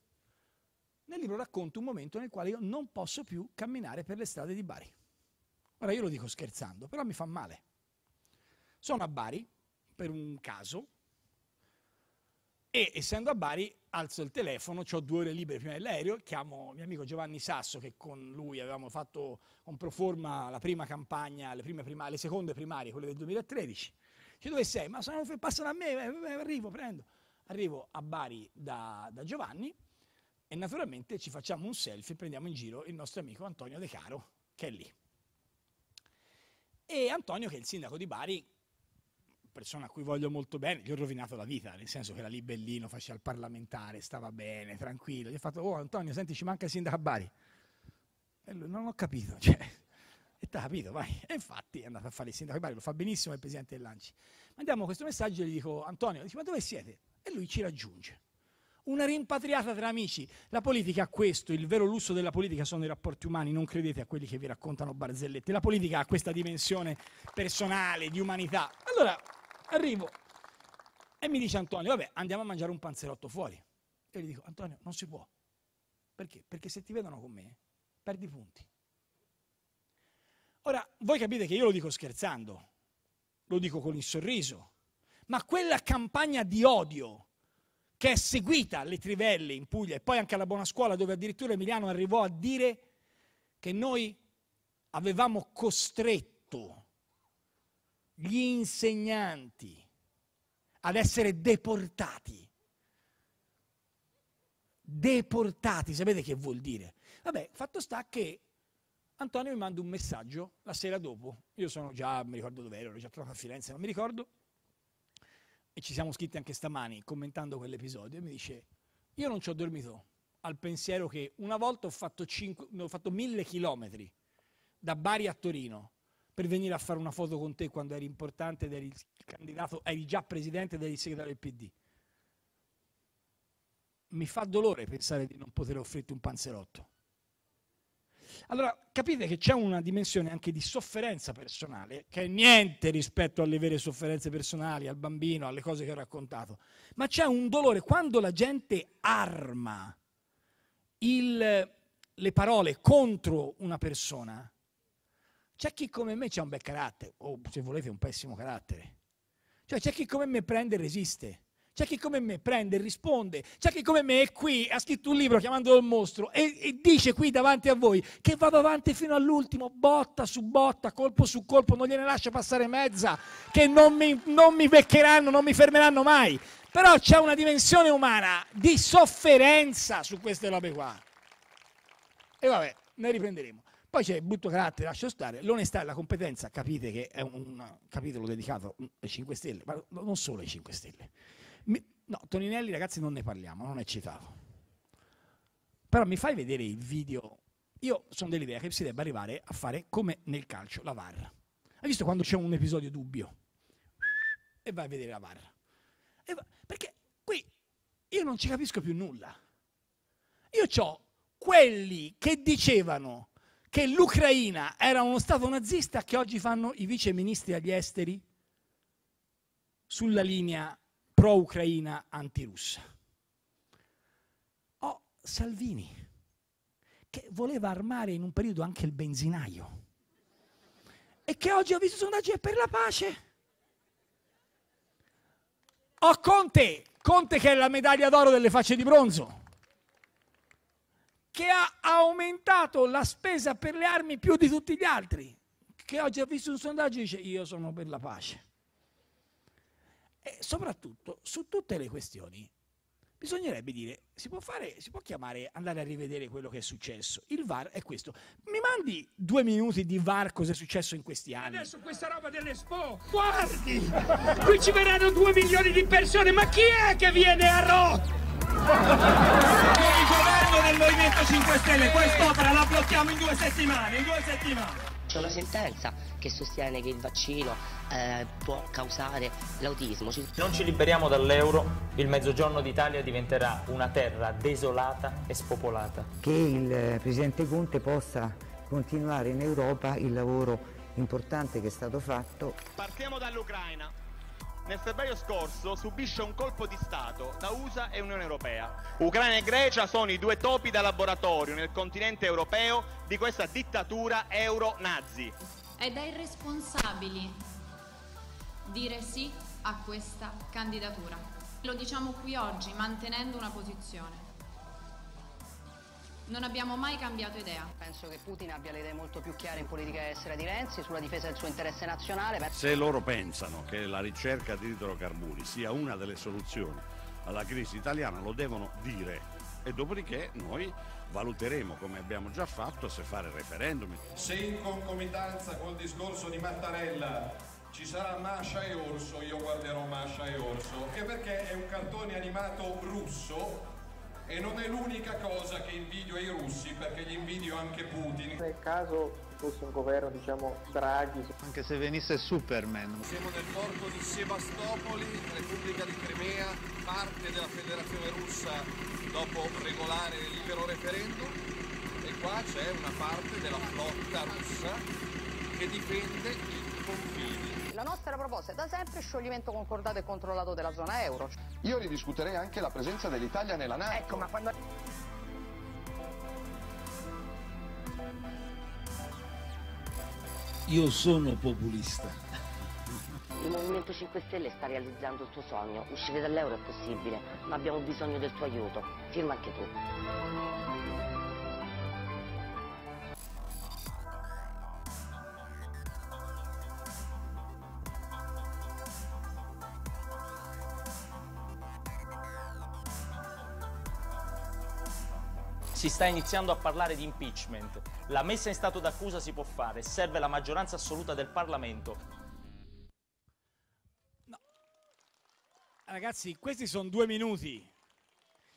Nel libro racconto un momento nel quale io non posso più camminare per le strade di Bari. Ora io lo dico scherzando, però mi fa male. Sono a Bari per un caso e essendo a Bari alzo il telefono, ho due ore libere prima dell'aereo, chiamo il mio amico Giovanni Sasso che con lui avevamo fatto con Proforma la prima campagna, le, prime prima, le seconde primarie, quelle del 2013. Cioè, dove sei? Ma sono, passano a me, eh, eh, arrivo, prendo. Arrivo a Bari da, da Giovanni e naturalmente ci facciamo un selfie, e prendiamo in giro il nostro amico Antonio De Caro, che è lì. E Antonio, che è il sindaco di Bari, persona a cui voglio molto bene, gli ho rovinato la vita, nel senso che era lì bellino, faceva il parlamentare, stava bene, tranquillo. Gli ho fatto, oh Antonio, senti, ci manca il sindaco a Bari. E lui, non ho capito, cioè, e t'ha capito, vai. E infatti è andato a fare il sindaco di Bari, lo fa benissimo il presidente dell'Anci. Mandiamo questo messaggio e gli dico, Antonio, dice, ma dove siete? E lui ci raggiunge. Una rimpatriata tra amici. La politica ha questo, il vero lusso della politica sono i rapporti umani, non credete a quelli che vi raccontano barzellette. La politica ha questa dimensione personale, di umanità. Allora, arrivo e mi dice Antonio, vabbè, andiamo a mangiare un panzerotto fuori. Io gli dico, Antonio, non si può. Perché? Perché se ti vedono con me, perdi punti. Ora, voi capite che io lo dico scherzando, lo dico con il sorriso, ma quella campagna di odio che è seguita alle Trivelle in Puglia e poi anche alla Buona Scuola, dove addirittura Emiliano arrivò a dire che noi avevamo costretto gli insegnanti ad essere deportati. Deportati, sapete che vuol dire? Vabbè, fatto sta che Antonio mi manda un messaggio la sera dopo. Io sono già, mi ricordo dove ero, ero già trovato a Firenze, non mi ricordo. E ci siamo scritti anche stamani commentando quell'episodio. E mi dice: Io non ci ho dormito al pensiero che una volta ho fatto, cinque, ho fatto mille chilometri da Bari a Torino per venire a fare una foto con te quando eri importante ed eri candidato, eri già presidente ed eri segretario del PD. Mi fa dolore pensare di non poter offrirti un panzerotto. Allora capite che c'è una dimensione anche di sofferenza personale, che è niente rispetto alle vere sofferenze personali, al bambino, alle cose che ho raccontato, ma c'è un dolore quando la gente arma il, le parole contro una persona. C'è chi come me ha un bel carattere, o se volete un pessimo carattere. Cioè c'è chi come me prende e resiste. C'è chi come me prende e risponde, c'è chi come me è qui, ha scritto un libro chiamandolo il mostro e, e dice qui davanti a voi che vado avanti fino all'ultimo, botta su botta, colpo su colpo, non gliene lascio passare mezza, che non mi, non mi beccheranno, non mi fermeranno mai. Però c'è una dimensione umana di sofferenza su queste robe qua. E vabbè, ne riprenderemo. Poi c'è il brutto carattere, lascio stare, l'onestà e la competenza, capite che è un capitolo dedicato ai 5 Stelle, ma non solo ai 5 Stelle. No, Toninelli ragazzi non ne parliamo, non è citato. Però mi fai vedere il video. Io sono dell'idea che si debba arrivare a fare come nel calcio, la VAR. Hai visto quando c'è un episodio dubbio? E vai a vedere la VAR. Va... Perché qui io non ci capisco più nulla. Io ho quelli che dicevano che l'Ucraina era uno Stato nazista che oggi fanno i vice ministri agli esteri sulla linea pro-Ucraina, antirussa. O oh, Salvini, che voleva armare in un periodo anche il benzinaio e che oggi ho visto sondaggi è per la pace. O oh, Conte, Conte che è la medaglia d'oro delle facce di bronzo, che ha aumentato la spesa per le armi più di tutti gli altri, che oggi ha visto un sondaggio e dice io sono per la pace. E soprattutto su tutte le questioni bisognerebbe dire, si può fare, si può chiamare, andare a rivedere quello che è successo. Il VAR è questo. Mi mandi due minuti di VAR cosa è successo in questi anni? Adesso questa roba dell'Expo, guardi! Qui ci verranno due milioni di persone, ma chi è che viene a Rot? Il governo del Movimento 5 Stelle, quest'opera la blocchiamo in due settimane, in due settimane! c'è una sentenza che sostiene che il vaccino eh, può causare l'autismo. Se non ci liberiamo dall'euro, il mezzogiorno d'Italia diventerà una terra desolata e spopolata. Che il Presidente Conte possa continuare in Europa il lavoro importante che è stato fatto. Partiamo dall'Ucraina nel febbraio scorso subisce un colpo di Stato da USA e Unione Europea. Ucraina e Grecia sono i due topi da laboratorio nel continente europeo di questa dittatura euro-nazi. È dai responsabili dire sì a questa candidatura. Lo diciamo qui oggi mantenendo una posizione. Non abbiamo mai cambiato idea. Penso che Putin abbia le idee molto più chiare in politica estera di Renzi sulla difesa del suo interesse nazionale. Se loro pensano che la ricerca di idrocarburi sia una delle soluzioni alla crisi italiana, lo devono dire. E dopodiché noi valuteremo, come abbiamo già fatto, se fare referendum. Se in concomitanza col discorso di Mattarella ci sarà Masha e Orso, io guarderò Masha e Orso, anche perché è un cartone animato russo e non è l'unica cosa che invidio ai russi perché gli invidio anche Putin. Nel caso fosse un governo diciamo Draghi. Anche se venisse Superman. Siamo nel porto di Sebastopoli, Repubblica di Crimea, parte della federazione russa dopo regolare e libero referendum e qua c'è una parte della flotta russa che difende i confini. La nostra proposta è da sempre scioglimento concordato e controllato della zona euro. Io ridiscuterei anche la presenza dell'Italia nella Nato. Ecco, ma quando... Io sono populista. Il Movimento 5 Stelle sta realizzando il tuo sogno. Uscire dall'euro è possibile, ma abbiamo bisogno del tuo aiuto. Firma anche tu. si sta iniziando a parlare di impeachment. La messa in stato d'accusa si può fare, serve la maggioranza assoluta del Parlamento. No. Ragazzi, questi sono due minuti.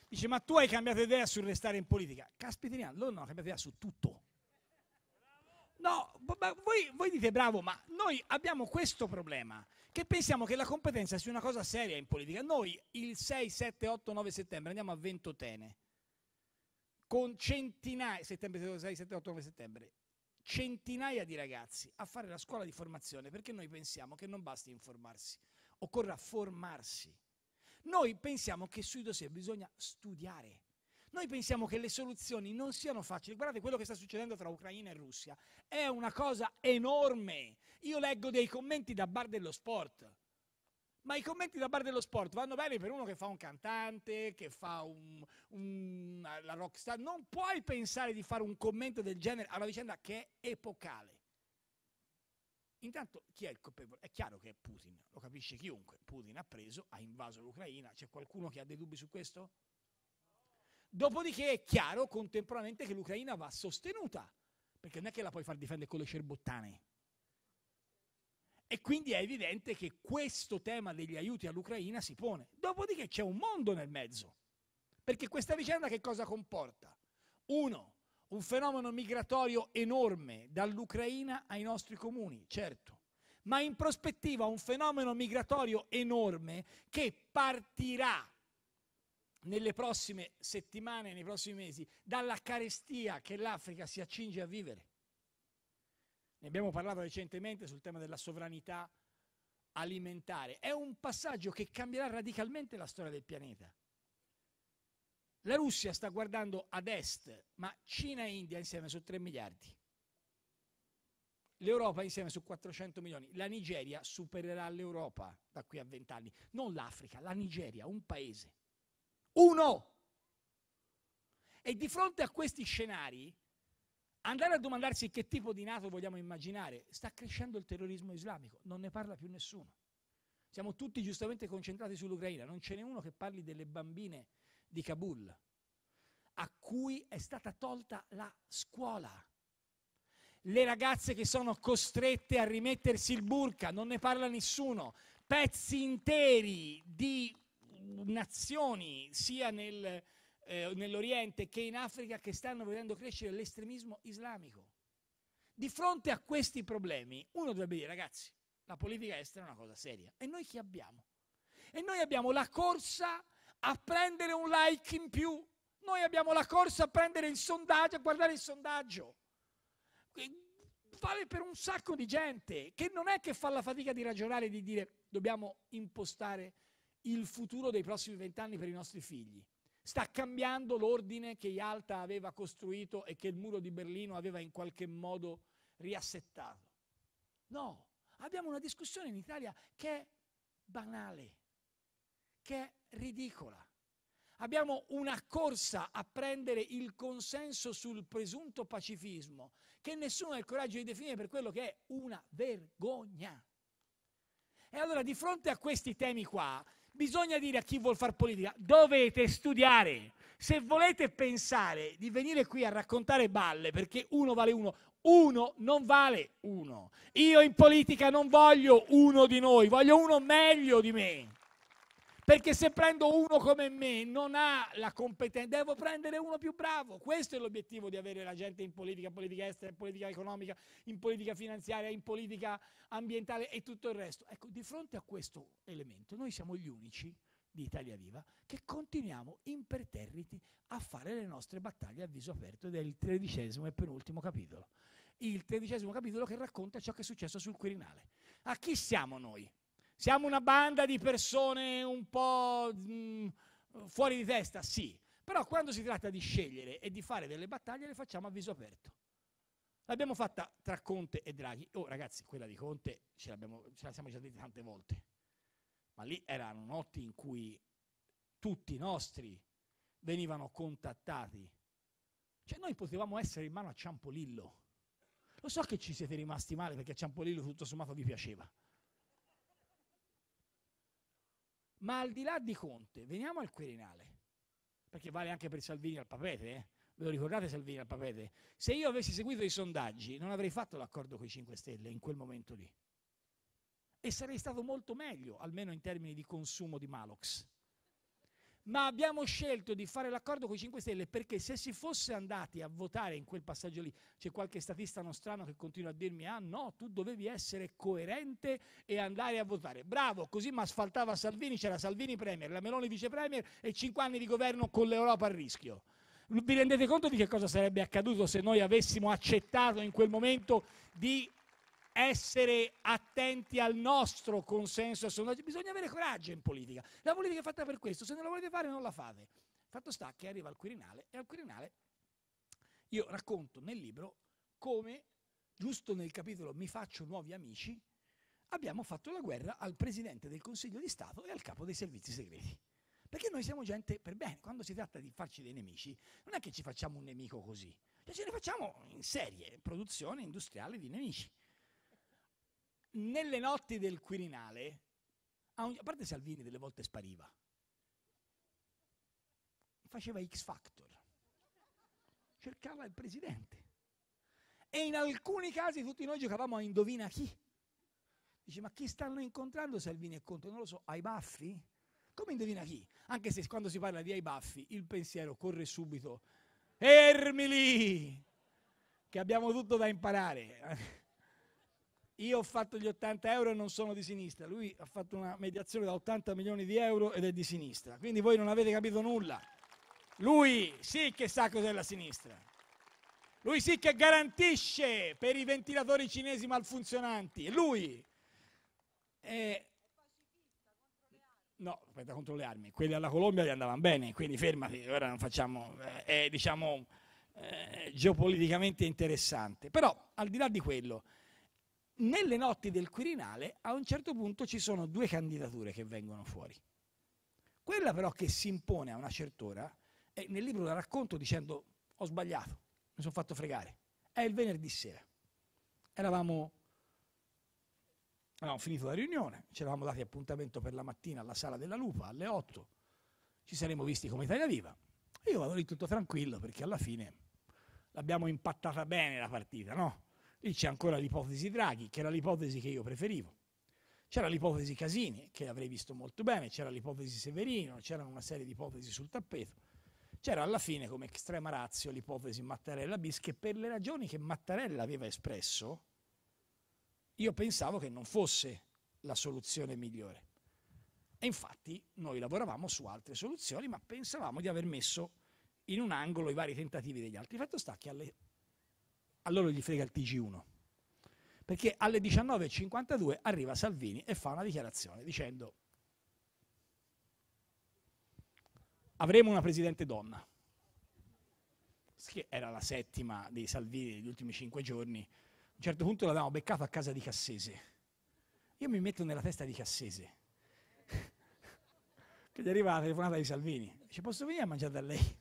Dice, ma tu hai cambiato idea sul restare in politica. Caspiterina, loro non hanno cambiato idea su tutto. No, voi, voi, dite bravo, ma noi abbiamo questo problema, che pensiamo che la competenza sia una cosa seria in politica. Noi il 6, 7, 8, 9 settembre andiamo a Ventotene con centinaia, settembre, 6, 7, 8, 9 settembre, centinaia di ragazzi a fare la scuola di formazione perché noi pensiamo che non basti informarsi, occorra formarsi. Noi pensiamo che sui dossier bisogna studiare. Noi pensiamo che le soluzioni non siano facili. Guardate quello che sta succedendo tra Ucraina e Russia. È una cosa enorme. Io leggo dei commenti da bar dello sport ma i commenti da bar dello sport vanno bene per uno che fa un cantante, che fa un, un, la rockstar. Non puoi pensare di fare un commento del genere a una vicenda che è epocale. Intanto chi è il colpevole? È chiaro che è Putin, lo capisce chiunque. Putin ha preso, ha invaso l'Ucraina. C'è qualcuno che ha dei dubbi su questo? Dopodiché è chiaro contemporaneamente che l'Ucraina va sostenuta, perché non è che la puoi far difendere con le cerbottane. E quindi è evidente che questo tema degli aiuti all'Ucraina si pone. Dopodiché c'è un mondo nel mezzo, perché questa vicenda che cosa comporta? Uno, un fenomeno migratorio enorme dall'Ucraina ai nostri comuni, certo, ma in prospettiva un fenomeno migratorio enorme che partirà nelle prossime settimane, nei prossimi mesi, dalla carestia che l'Africa si accinge a vivere. Ne abbiamo parlato recentemente sul tema della sovranità alimentare. È un passaggio che cambierà radicalmente la storia del pianeta. La Russia sta guardando ad est, ma Cina e India insieme su 3 miliardi. L'Europa insieme su 400 milioni. La Nigeria supererà l'Europa da qui a 20 anni. Non l'Africa, la Nigeria, un paese. Uno! E di fronte a questi scenari, Andare a domandarsi che tipo di Nato vogliamo immaginare, sta crescendo il terrorismo islamico, non ne parla più nessuno. Siamo tutti giustamente concentrati sull'Ucraina, non ce n'è uno che parli delle bambine di Kabul, a cui è stata tolta la scuola. Le ragazze che sono costrette a rimettersi il burka, non ne parla nessuno. Pezzi interi di nazioni, sia nel, eh, nell'Oriente che in Africa che stanno vedendo crescere l'estremismo islamico. Di fronte a questi problemi, uno dovrebbe dire, ragazzi, la politica estera è una cosa seria. E noi chi abbiamo? E noi abbiamo la corsa a prendere un like in più. Noi abbiamo la corsa a prendere il sondaggio, a guardare il sondaggio. Vale per un sacco di gente che non è che fa la fatica di ragionare e di dire dobbiamo impostare il futuro dei prossimi vent'anni per i nostri figli sta cambiando l'ordine che Yalta aveva costruito e che il muro di Berlino aveva in qualche modo riassettato. No, abbiamo una discussione in Italia che è banale, che è ridicola. Abbiamo una corsa a prendere il consenso sul presunto pacifismo che nessuno ha il coraggio di definire per quello che è una vergogna. E allora di fronte a questi temi qua bisogna dire a chi vuol fare politica, dovete studiare. Se volete pensare di venire qui a raccontare balle perché uno vale uno, uno non vale uno. Io in politica non voglio uno di noi, voglio uno meglio di me. Perché se prendo uno come me non ha la competenza, devo prendere uno più bravo. Questo è l'obiettivo di avere la gente in politica, politica estera, in politica economica, in politica finanziaria, in politica ambientale e tutto il resto. Ecco, di fronte a questo elemento noi siamo gli unici di Italia Viva che continuiamo imperterriti a fare le nostre battaglie a viso aperto del tredicesimo e penultimo capitolo. Il tredicesimo capitolo che racconta ciò che è successo sul Quirinale. A chi siamo noi? Siamo una banda di persone un po' mm, fuori di testa, sì, però quando si tratta di scegliere e di fare delle battaglie le facciamo a viso aperto. L'abbiamo fatta tra Conte e Draghi. Oh ragazzi, quella di Conte ce, ce la siamo già detta tante volte, ma lì erano notti in cui tutti i nostri venivano contattati. Cioè noi potevamo essere in mano a Ciampolillo. Lo so che ci siete rimasti male perché a Ciampolillo tutto sommato vi piaceva. Ma al di là di Conte, veniamo al Quirinale, perché vale anche per Salvini al papete, eh? ve lo ricordate Salvini al papete? Se io avessi seguito i sondaggi non avrei fatto l'accordo con i 5 Stelle in quel momento lì. E sarei stato molto meglio, almeno in termini di consumo di Malox ma abbiamo scelto di fare l'accordo con i 5 Stelle perché se si fosse andati a votare in quel passaggio lì, c'è qualche statista nostrano che continua a dirmi ah no, tu dovevi essere coerente e andare a votare. Bravo, così mi asfaltava Salvini, c'era Salvini Premier, la Meloni Vice Premier e 5 anni di governo con l'Europa a rischio. Vi rendete conto di che cosa sarebbe accaduto se noi avessimo accettato in quel momento di essere attenti al nostro consenso sondaggio, bisogna avere coraggio in politica. La politica è fatta per questo, se non la volete fare non la fate. Fatto sta che arriva al Quirinale e al Quirinale io racconto nel libro come, giusto nel capitolo Mi faccio nuovi amici, abbiamo fatto la guerra al Presidente del Consiglio di Stato e al capo dei servizi segreti. Perché noi siamo gente per bene, quando si tratta di farci dei nemici, non è che ci facciamo un nemico così, cioè ce ne facciamo in serie, produzione industriale di nemici nelle notti del Quirinale, a, parte Salvini delle volte spariva, faceva X Factor, cercava il presidente. E in alcuni casi tutti noi giocavamo a indovina chi. Dice, ma chi stanno incontrando Salvini e Conte? Non lo so, ai baffi? Come indovina chi? Anche se quando si parla di ai baffi, il pensiero corre subito. Ermili! Che abbiamo tutto da imparare io ho fatto gli 80 euro e non sono di sinistra, lui ha fatto una mediazione da 80 milioni di euro ed è di sinistra, quindi voi non avete capito nulla. Lui sì che sa cos'è la sinistra, lui sì che garantisce per i ventilatori cinesi malfunzionanti, è lui. È... No, aspetta, contro le armi, quelli alla Colombia gli andavano bene, quindi fermati, ora non facciamo, eh, è diciamo eh, geopoliticamente interessante, però al di là di quello nelle notti del Quirinale a un certo punto ci sono due candidature che vengono fuori. Quella però che si impone a una cert'ora, e nel libro la racconto dicendo ho sbagliato, mi sono fatto fregare, è il venerdì sera. Eravamo, avevamo finito la riunione, ci eravamo dati appuntamento per la mattina alla Sala della Lupa alle 8, ci saremmo visti come Italia Viva. Io vado lì tutto tranquillo perché alla fine l'abbiamo impattata bene la partita, no? Lì c'è ancora l'ipotesi Draghi, che era l'ipotesi che io preferivo. C'era l'ipotesi Casini, che avrei visto molto bene, c'era l'ipotesi Severino, c'erano una serie di ipotesi sul tappeto. C'era alla fine come estrema razio l'ipotesi Mattarella bis che per le ragioni che Mattarella aveva espresso io pensavo che non fosse la soluzione migliore. E infatti noi lavoravamo su altre soluzioni, ma pensavamo di aver messo in un angolo i vari tentativi degli altri. Il Fatto sta che alle a loro gli frega il TG1. Perché alle 19.52 arriva Salvini e fa una dichiarazione dicendo avremo una presidente donna, che era la settima dei Salvini degli ultimi cinque giorni. A un certo punto l'avevamo beccato a casa di Cassese. Io mi metto nella testa di Cassese, che gli arriva la telefonata di Salvini. Ci posso venire a mangiare da lei?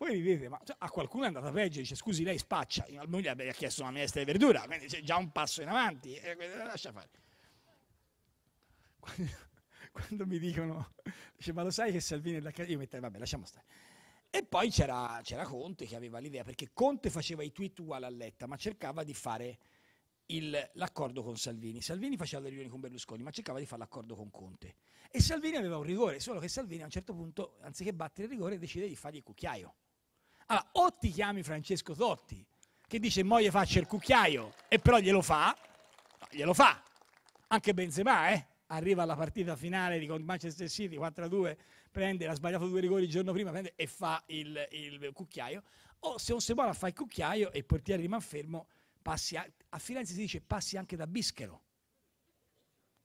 Voi vi dite, ma cioè, a qualcuno è andata peggio, dice scusi lei spaccia, noi gli ha chiesto una minestra di verdura, quindi c'è già un passo in avanti, eh, eh lascia fare. Quando, quando, mi dicono, dice ma lo sai che Salvini è da casa, io metto, vabbè lasciamo stare. E poi c'era, Conte che aveva l'idea, perché Conte faceva i tweet uguali a Letta, ma cercava di fare l'accordo con Salvini. Salvini faceva le riunioni con Berlusconi, ma cercava di fare l'accordo con Conte. E Salvini aveva un rigore, solo che Salvini a un certo punto, anziché battere il rigore, decide di fargli il cucchiaio. Allora, o ti chiami Francesco Totti, che dice moglie faccia il cucchiaio, e però glielo fa, glielo fa. Anche Benzema, eh? Arriva alla partita finale di Manchester City 4-2, prende, l'ha sbagliato due rigori il giorno prima, prende e fa il, il cucchiaio. O se non si buona fa il cucchiaio e il portiere rimane fermo, passi a, a Firenze si dice passi anche da Bischero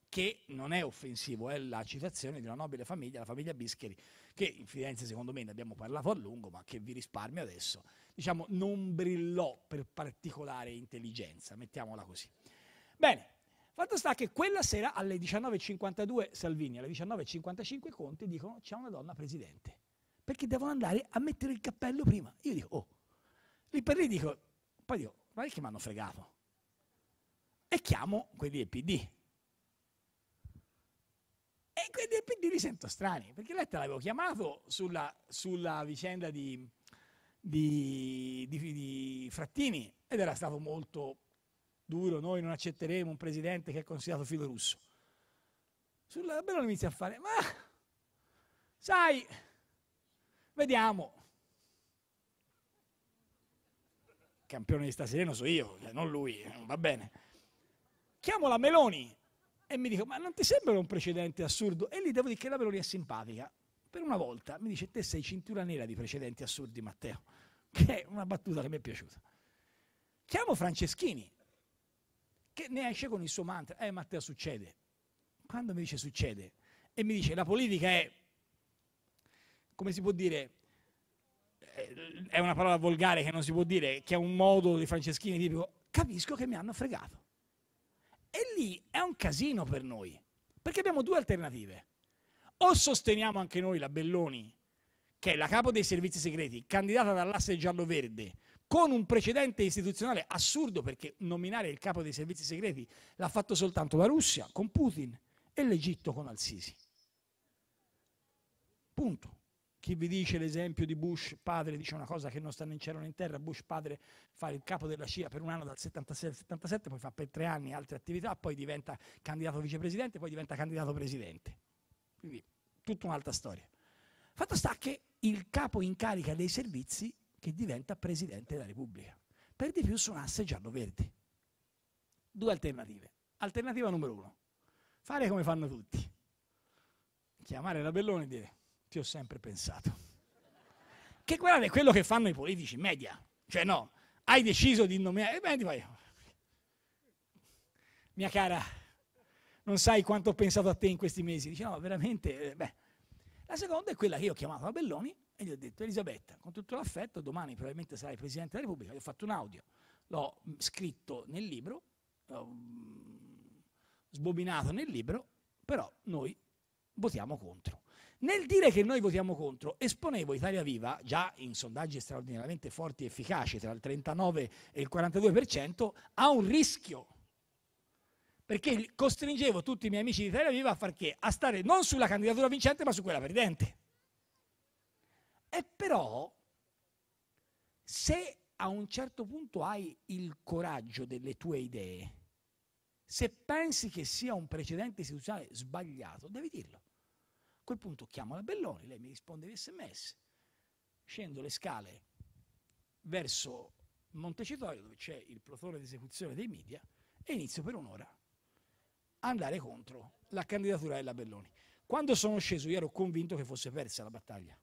che non è offensivo, è eh, la citazione di una nobile famiglia, la famiglia Bischeri, che in Firenze secondo me ne abbiamo parlato a lungo, ma che vi risparmio adesso, diciamo non brillò per particolare intelligenza, mettiamola così. Bene, fatto sta che quella sera alle 19.52 Salvini, alle 19.55 Conte dicono c'è una donna presidente, perché devono andare a mettere il cappello prima. Io dico, oh, lì per lì dico, poi dico, ma che mi hanno fregato? E chiamo quelli del PD, e quindi, quindi li sento strani, perché Letta l'avevo chiamato sulla, sulla vicenda di, di, di, di Frattini ed era stato molto duro, noi non accetteremo un presidente che è considerato filo russo. Sulla Bellone inizia a fare, ma sai, vediamo. Campione di stasera sono io, cioè non lui, eh, va bene. Chiamo la Meloni e mi dico, ma non ti sembra un precedente assurdo? E lì devo dire che la Meloni è simpatica. Per una volta mi dice, te sei cintura nera di precedenti assurdi, Matteo, che è una battuta che mi è piaciuta. Chiamo Franceschini, che ne esce con il suo mantra, eh Matteo succede. Quando mi dice succede e mi dice la politica è, come si può dire, eh, è una parola volgare che non si può dire, che è un modo di Franceschini tipico, capisco che mi hanno fregato. E lì è un casino per noi, perché abbiamo due alternative. O sosteniamo anche noi la Belloni, che è la capo dei servizi segreti, candidata dall'asse giallo-verde, con un precedente istituzionale assurdo perché nominare il capo dei servizi segreti l'ha fatto soltanto la Russia con Putin e l'Egitto con Al-Sisi. Punto. Chi vi dice l'esempio di Bush padre dice una cosa che non sta né in cielo né in terra. Bush padre fa il capo della CIA per un anno dal 76 al 77, poi fa per tre anni altre attività, poi diventa candidato vicepresidente, poi diventa candidato presidente. Quindi tutta un'altra storia. Fatto sta che il capo incarica dei servizi che diventa presidente della Repubblica. Per di più su un asse giallo-verde. Due alternative. Alternativa numero uno. Fare come fanno tutti. Chiamare la Bellone e dire ti ho sempre pensato. Che guardate, è quello che fanno i politici in media. Cioè no, hai deciso di nominare... E beh, Mia cara, non sai quanto ho pensato a te in questi mesi. Dice no, veramente... Eh, beh. La seconda è quella che io ho chiamato a Belloni e gli ho detto, Elisabetta, con tutto l'affetto, domani probabilmente sarai Presidente della Repubblica. Gli ho fatto un audio, l'ho scritto nel libro, l'ho mm, sbobinato nel libro, però noi votiamo contro. Nel dire che noi votiamo contro, esponevo Italia Viva, già in sondaggi straordinariamente forti e efficaci, tra il 39 e il 42%, a un rischio. Perché costringevo tutti i miei amici di Italia Viva a far che? A stare non sulla candidatura vincente, ma su quella perdente. E però, se a un certo punto hai il coraggio delle tue idee, se pensi che sia un precedente istituzionale sbagliato, devi dirlo. A quel punto chiamo la Belloni, lei mi risponde di sms, scendo le scale verso Montecitorio dove c'è il plotone di esecuzione dei media e inizio per un'ora a andare contro la candidatura della Belloni. Quando sono sceso io ero convinto che fosse persa la battaglia,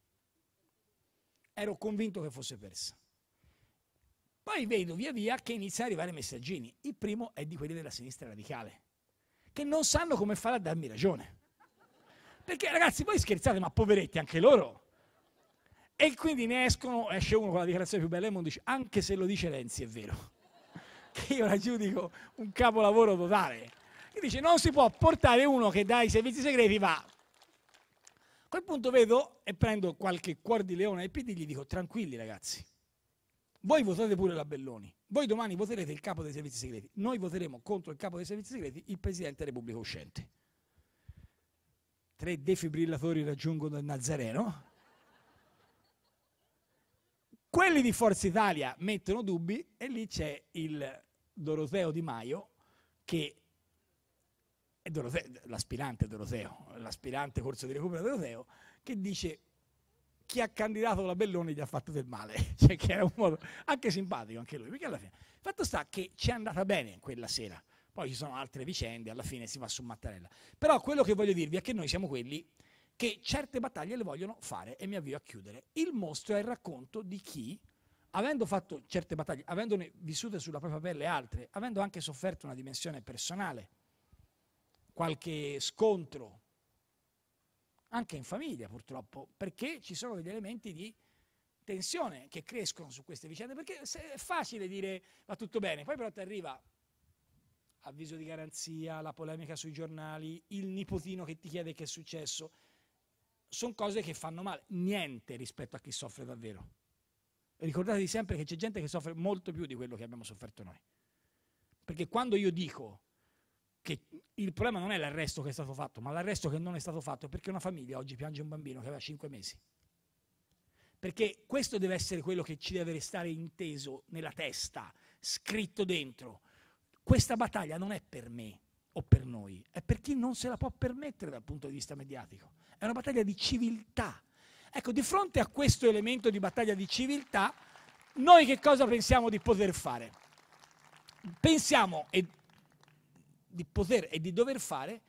ero convinto che fosse persa. Poi vedo via via che inizia ad arrivare messaggini. Il primo è di quelli della sinistra radicale, che non sanno come fare a darmi ragione perché ragazzi, voi scherzate, ma poveretti anche loro. E quindi ne escono, esce uno con la dichiarazione più bella del mondo, dice, anche se lo dice Renzi è vero, che io la giudico un capolavoro totale. E dice, non si può portare uno che dai servizi segreti va a quel punto vedo e prendo qualche cuor di leone ai PD e gli dico tranquilli ragazzi, voi votate pure la Belloni, voi domani voterete il capo dei servizi segreti, noi voteremo contro il capo dei servizi segreti il Presidente della Repubblica uscente tre defibrillatori raggiungono il Nazareno. Quelli di Forza Italia mettono dubbi e lì c'è il Doroteo Di Maio che è Doroteo, l'aspirante Doroteo, l'aspirante corso di recupero Doroteo, che dice chi ha candidato la Belloni gli ha fatto del male, cioè che era un modo anche simpatico anche lui, perché alla fine, il fatto sta che ci è andata bene quella sera, poi ci sono altre vicende, alla fine si va su Mattarella. Però quello che voglio dirvi è che noi siamo quelli che certe battaglie le vogliono fare e mi avvio a chiudere. Il mostro è il racconto di chi, avendo fatto certe battaglie, avendone vissute sulla propria pelle altre, avendo anche sofferto una dimensione personale, qualche scontro, anche in famiglia purtroppo, perché ci sono degli elementi di tensione che crescono su queste vicende, perché è facile dire va tutto bene, poi però ti arriva avviso di garanzia, la polemica sui giornali, il nipotino che ti chiede che è successo, sono cose che fanno male, niente rispetto a chi soffre davvero. Ricordatevi sempre che c'è gente che soffre molto più di quello che abbiamo sofferto noi. Perché quando io dico che il problema non è l'arresto che è stato fatto, ma l'arresto che non è stato fatto è perché una famiglia oggi piange un bambino che aveva 5 mesi. Perché questo deve essere quello che ci deve restare inteso nella testa, scritto dentro questa battaglia non è per me o per noi, è per chi non se la può permettere dal punto di vista mediatico. È una battaglia di civiltà. Ecco, di fronte a questo elemento di battaglia di civiltà, noi che cosa pensiamo di poter fare? Pensiamo di poter e di dover fare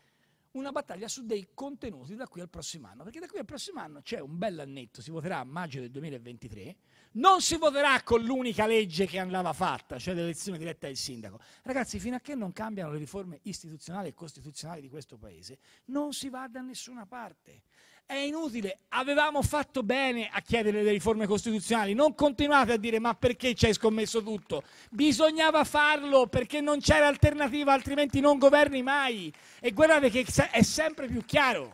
una battaglia su dei contenuti da qui al prossimo anno, perché da qui al prossimo anno c'è un bel annetto, si voterà a maggio del 2023, non si voterà con l'unica legge che andava fatta, cioè l'elezione diretta del sindaco. Ragazzi, fino a che non cambiano le riforme istituzionali e costituzionali di questo Paese, non si va da nessuna parte. È inutile, avevamo fatto bene a chiedere le riforme costituzionali, non continuate a dire ma perché ci hai scommesso tutto? Bisognava farlo perché non c'era alternativa, altrimenti non governi mai. E guardate che è sempre più chiaro.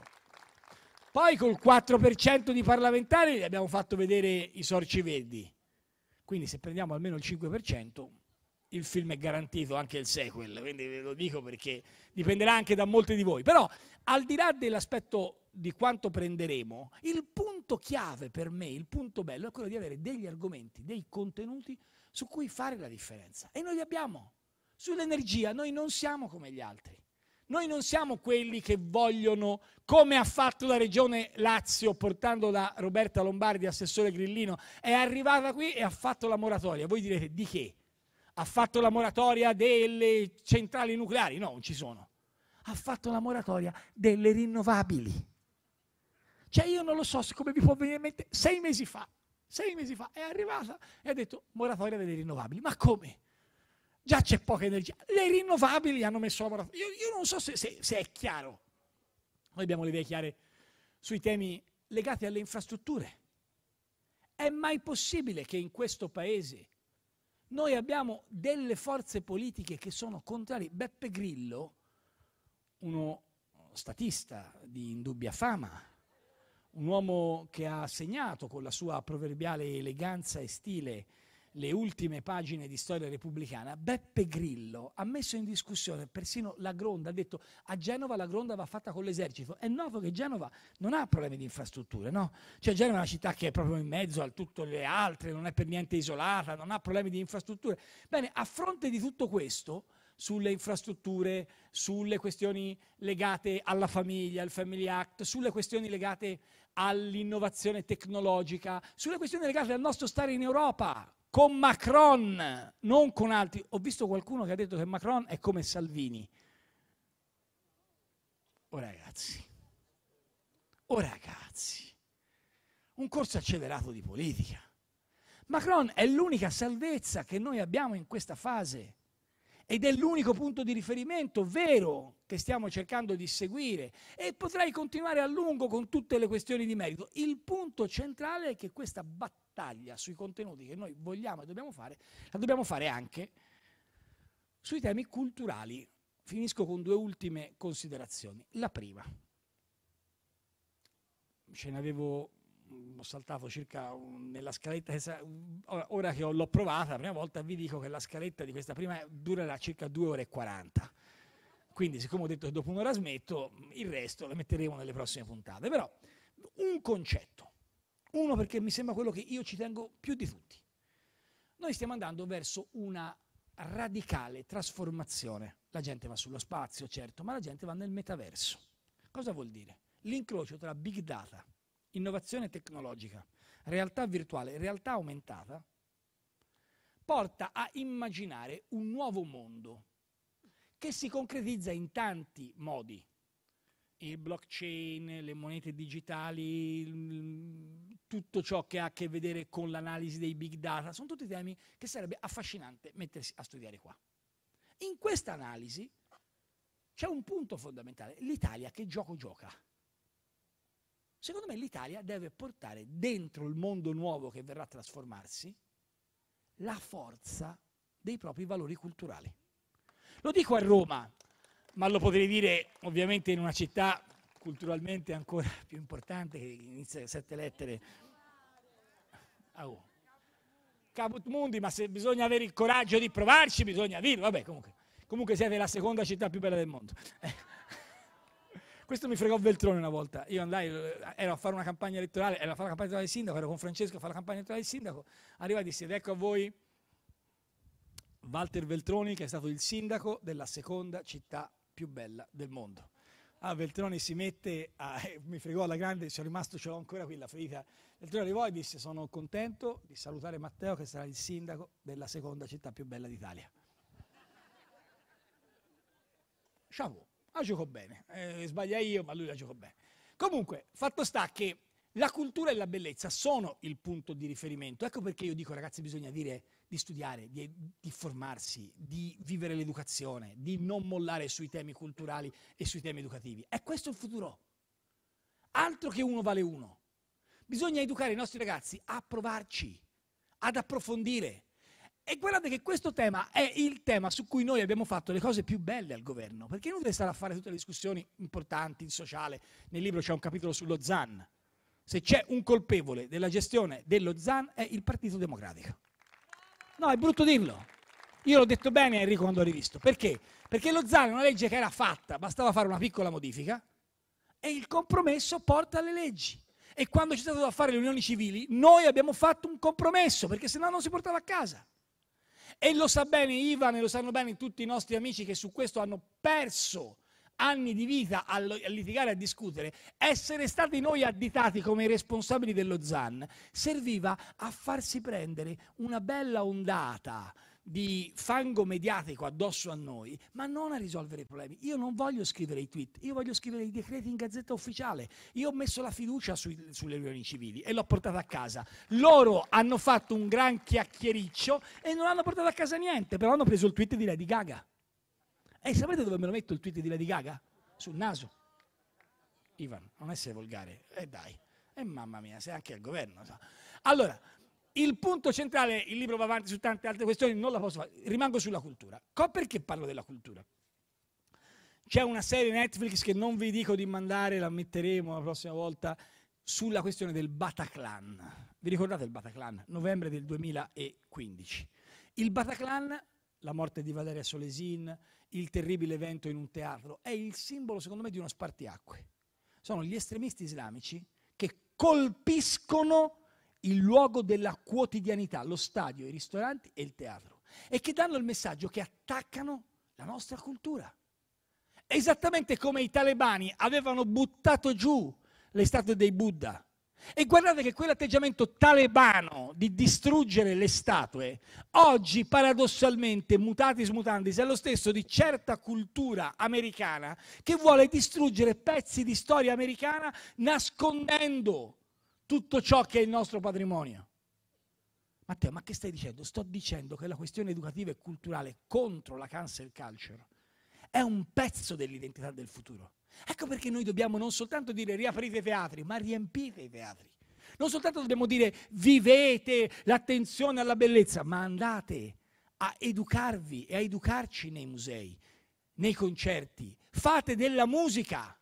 Poi col 4% di parlamentari gli abbiamo fatto vedere i sorci verdi. Quindi se prendiamo almeno il 5%, il film è garantito anche il sequel, quindi ve lo dico perché dipenderà anche da molti di voi. Però al di là dell'aspetto di quanto prenderemo, il punto chiave per me, il punto bello, è quello di avere degli argomenti, dei contenuti su cui fare la differenza. E noi li abbiamo. Sull'energia noi non siamo come gli altri. Noi non siamo quelli che vogliono, come ha fatto la Regione Lazio portando la Roberta Lombardi, assessore Grillino, è arrivata qui e ha fatto la moratoria. Voi direte di che? Ha fatto la moratoria delle centrali nucleari? No, non ci sono. Ha fatto la moratoria delle rinnovabili. Cioè io non lo so come vi può venire in mente sei mesi fa. Sei mesi fa è arrivata e ha detto moratoria delle rinnovabili. Ma come? Già c'è poca energia. Le rinnovabili hanno messo la moratoria. Io, io non so se, se, se è chiaro. Noi abbiamo le idee chiare sui temi legati alle infrastrutture. È mai possibile che in questo paese noi abbiamo delle forze politiche che sono contrarie? Beppe Grillo, uno statista di indubbia fama, un uomo che ha segnato con la sua proverbiale eleganza e stile le ultime pagine di storia repubblicana, Beppe Grillo ha messo in discussione persino la Gronda, ha detto a Genova la Gronda va fatta con l'esercito. È noto che Genova non ha problemi di infrastrutture, no? Cioè Genova è una città che è proprio in mezzo a tutte le altre, non è per niente isolata, non ha problemi di infrastrutture. Bene, a fronte di tutto questo, sulle infrastrutture, sulle questioni legate alla famiglia, al Family Act, sulle questioni legate all'innovazione tecnologica, sulle questioni legate al nostro stare in Europa, con Macron, non con altri. Ho visto qualcuno che ha detto che Macron è come Salvini. Oh ragazzi, oh ragazzi, un corso accelerato di politica. Macron è l'unica salvezza che noi abbiamo in questa fase ed è l'unico punto di riferimento vero che stiamo cercando di seguire e potrei continuare a lungo con tutte le questioni di merito. Il punto centrale è che questa battaglia sui contenuti che noi vogliamo e dobbiamo fare, la dobbiamo fare anche sui temi culturali. Finisco con due ultime considerazioni. La prima, ce n'avevo mm, ho saltato circa nella scaletta, ora che l'ho provata la prima volta vi dico che la scaletta di questa prima durerà circa 2 ore e 40. Quindi, siccome ho detto che dopo un'ora smetto, il resto lo metteremo nelle prossime puntate. Però un concetto, uno perché mi sembra quello che io ci tengo più di tutti. Noi stiamo andando verso una radicale trasformazione. La gente va sullo spazio, certo, ma la gente va nel metaverso. Cosa vuol dire? L'incrocio tra big data, innovazione tecnologica, realtà virtuale e realtà aumentata porta a immaginare un nuovo mondo che si concretizza in tanti modi. Il blockchain, le monete digitali, tutto ciò che ha a che vedere con l'analisi dei big data, sono tutti temi che sarebbe affascinante mettersi a studiare qua. In questa analisi c'è un punto fondamentale, l'Italia che gioco gioca. Secondo me l'Italia deve portare dentro il mondo nuovo che verrà a trasformarsi la forza dei propri valori culturali. Lo dico a Roma, ma lo potrei dire ovviamente in una città culturalmente ancora più importante che inizia con sette lettere. Oh. Caput Mundi, ma se bisogna avere il coraggio di provarci, bisogna dirlo. Vabbè, comunque, comunque siete la seconda città più bella del mondo. Questo mi fregò Veltrone una volta. Io andai, ero a fare una campagna elettorale, ero a fare la campagna elettorale del sindaco, ero con Francesco a fare la campagna elettorale del sindaco. Arriva e disse: Ed ecco a voi Walter Veltroni, che è stato il sindaco della seconda città più bella del mondo. Ah, Veltroni si mette, a, eh, mi fregò alla grande, sono rimasto, ce l'ho ancora qui la ferita. Veltroni arrivò e disse sono contento di salutare Matteo che sarà il sindaco della seconda città più bella d'Italia. Ciao, la gioco bene, eh, sbaglia io ma lui la gioco bene. Comunque, fatto sta che la cultura e la bellezza sono il punto di riferimento. Ecco perché io dico ragazzi bisogna dire di studiare, di, di formarsi, di vivere l'educazione, di non mollare sui temi culturali e sui temi educativi. È questo il futuro. Altro che uno vale uno. Bisogna educare i nostri ragazzi a provarci, ad approfondire. E guardate che questo tema è il tema su cui noi abbiamo fatto le cose più belle al governo, perché inutile stare a fare tutte le discussioni importanti in sociale. Nel libro c'è un capitolo sullo ZAN. Se c'è un colpevole della gestione dello ZAN è il Partito Democratico. No, è brutto dirlo. Io l'ho detto bene a Enrico quando l'ho rivisto. Perché? Perché lo ZAN è una legge che era fatta, bastava fare una piccola modifica e il compromesso porta alle leggi. E quando c'è stato da fare le unioni civili, noi abbiamo fatto un compromesso, perché se no non si portava a casa. E lo sa bene Ivan e lo sanno bene tutti i nostri amici che su questo hanno perso anni di vita a, litigare, a discutere, essere stati noi additati come i responsabili dello ZAN serviva a farsi prendere una bella ondata di fango mediatico addosso a noi, ma non a risolvere i problemi. Io non voglio scrivere i tweet, io voglio scrivere i decreti in gazzetta ufficiale. Io ho messo la fiducia sui, sulle riunioni civili e l'ho portata a casa. Loro hanno fatto un gran chiacchiericcio e non hanno portato a casa niente, però hanno preso il tweet di Lady Gaga. E eh, sapete dove me lo metto il tweet di Lady Gaga? Sul naso. Ivan, non essere volgare. E eh dai. E eh mamma mia, sei anche al governo. So. Allora, il punto centrale, il libro va avanti su tante altre questioni, non la posso fare. Rimango sulla cultura. Co perché parlo della cultura? C'è una serie Netflix che non vi dico di mandare, la metteremo la prossima volta, sulla questione del Bataclan. Vi ricordate il Bataclan? Novembre del 2015. Il Bataclan, la morte di Valeria Solesin, il terribile evento in un teatro, è il simbolo secondo me di uno spartiacque. Sono gli estremisti islamici che colpiscono il luogo della quotidianità, lo stadio, i ristoranti e il teatro, e che danno il messaggio che attaccano la nostra cultura. Esattamente come i talebani avevano buttato giù le statue dei Buddha e guardate che quell'atteggiamento talebano di distruggere le statue, oggi paradossalmente, mutatis mutandis, è lo stesso di certa cultura americana che vuole distruggere pezzi di storia americana nascondendo tutto ciò che è il nostro patrimonio. Matteo, ma che stai dicendo? Sto dicendo che la questione educativa e culturale contro la cancel culture è un pezzo dell'identità del futuro. Ecco perché noi dobbiamo non soltanto dire riaprite i teatri, ma riempite i teatri. Non soltanto dobbiamo dire vivete l'attenzione alla bellezza, ma andate a educarvi e a educarci nei musei, nei concerti. Fate della musica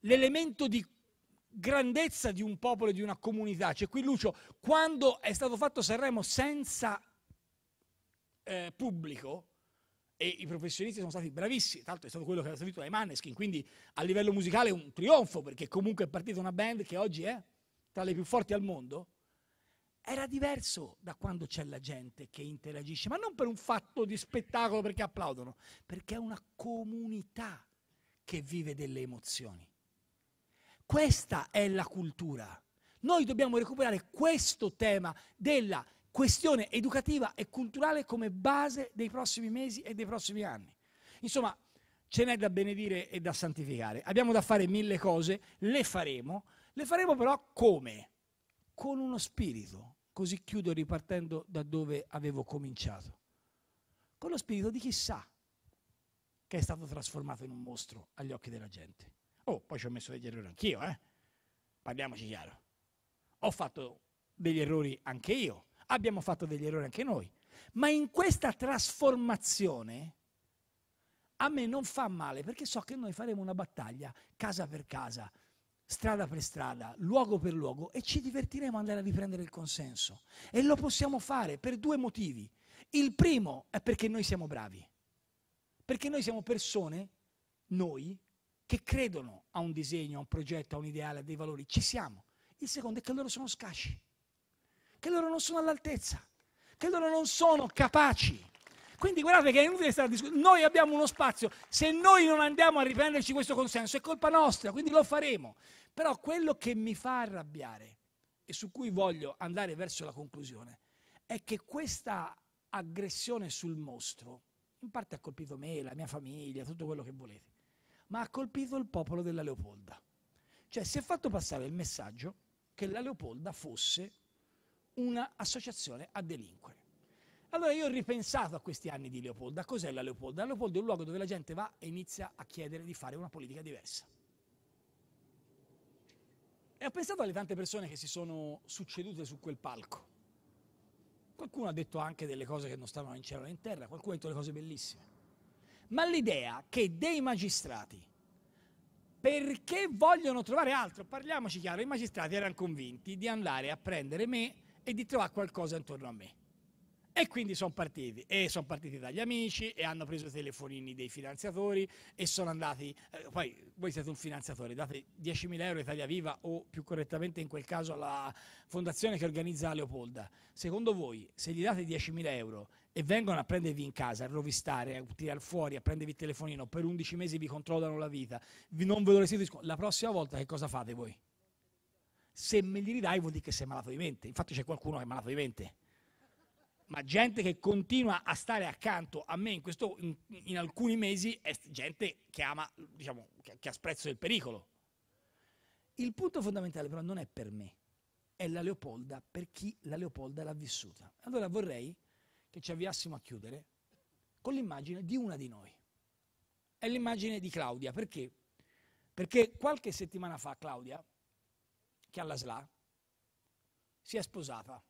l'elemento di grandezza di un popolo e di una comunità. C'è qui Lucio, quando è stato fatto Sanremo senza eh, pubblico, e i professionisti sono stati bravissimi, tanto è stato quello che era servito ai Maneskin, quindi a livello musicale è un trionfo perché comunque è partita una band che oggi è tra le più forti al mondo. Era diverso da quando c'è la gente che interagisce, ma non per un fatto di spettacolo perché applaudono, perché è una comunità che vive delle emozioni. Questa è la cultura. Noi dobbiamo recuperare questo tema della questione educativa e culturale come base dei prossimi mesi e dei prossimi anni. Insomma, ce n'è da benedire e da santificare. Abbiamo da fare mille cose, le faremo, le faremo però come? Con uno spirito. Così chiudo ripartendo da dove avevo cominciato. Con lo spirito di chissà che è stato trasformato in un mostro agli occhi della gente. Oh, poi ci ho messo degli errori anch'io, eh? Parliamoci chiaro. Ho fatto degli errori anche io, Abbiamo fatto degli errori anche noi, ma in questa trasformazione a me non fa male perché so che noi faremo una battaglia casa per casa, strada per strada, luogo per luogo e ci divertiremo ad andare a riprendere il consenso. E lo possiamo fare per due motivi. Il primo è perché noi siamo bravi, perché noi siamo persone, noi, che credono a un disegno, a un progetto, a un ideale, a dei valori. Ci siamo. Il secondo è che loro sono scasci che loro non sono all'altezza, che loro non sono capaci. Quindi guardate che è inutile stare a discutere. Noi abbiamo uno spazio, se noi non andiamo a riprenderci questo consenso è colpa nostra, quindi lo faremo. Però quello che mi fa arrabbiare e su cui voglio andare verso la conclusione è che questa aggressione sul mostro, in parte ha colpito me, la mia famiglia, tutto quello che volete, ma ha colpito il popolo della Leopolda. Cioè si è fatto passare il messaggio che la Leopolda fosse un'associazione a delinquere. Allora io ho ripensato a questi anni di Leopolda. Cos'è la Leopolda? La Leopolda è un luogo dove la gente va e inizia a chiedere di fare una politica diversa. E ho pensato alle tante persone che si sono succedute su quel palco. Qualcuno ha detto anche delle cose che non stavano in cielo né in terra, qualcuno ha detto delle cose bellissime. Ma l'idea che dei magistrati, perché vogliono trovare altro, parliamoci chiaro, i magistrati erano convinti di andare a prendere me e di trovare qualcosa intorno a me. E quindi sono partiti, e sono partiti dagli amici, e hanno preso i telefonini dei finanziatori, e sono andati, eh, poi voi siete un finanziatore, date 10.000 euro a Italia Viva o più correttamente in quel caso alla fondazione che organizza Leopolda. Secondo voi, se gli date 10.000 euro e vengono a prendervi in casa, a rovistare, a tirare fuori, a prendervi il telefonino, per 11 mesi vi controllano la vita, vi, non ve lo restituiscono, la prossima volta che cosa fate voi? Se me li ridai vuol dire che sei malato di mente. Infatti c'è qualcuno che è malato di mente. Ma gente che continua a stare accanto a me in, questo, in, in alcuni mesi è gente che ama, diciamo, che, che ha sprezzo del pericolo. Il punto fondamentale però non è per me, è la Leopolda per chi la Leopolda l'ha vissuta. Allora vorrei che ci avviassimo a chiudere con l'immagine di una di noi. È l'immagine di Claudia, perché? Perché qualche settimana fa Claudia che alla SLA si è sposata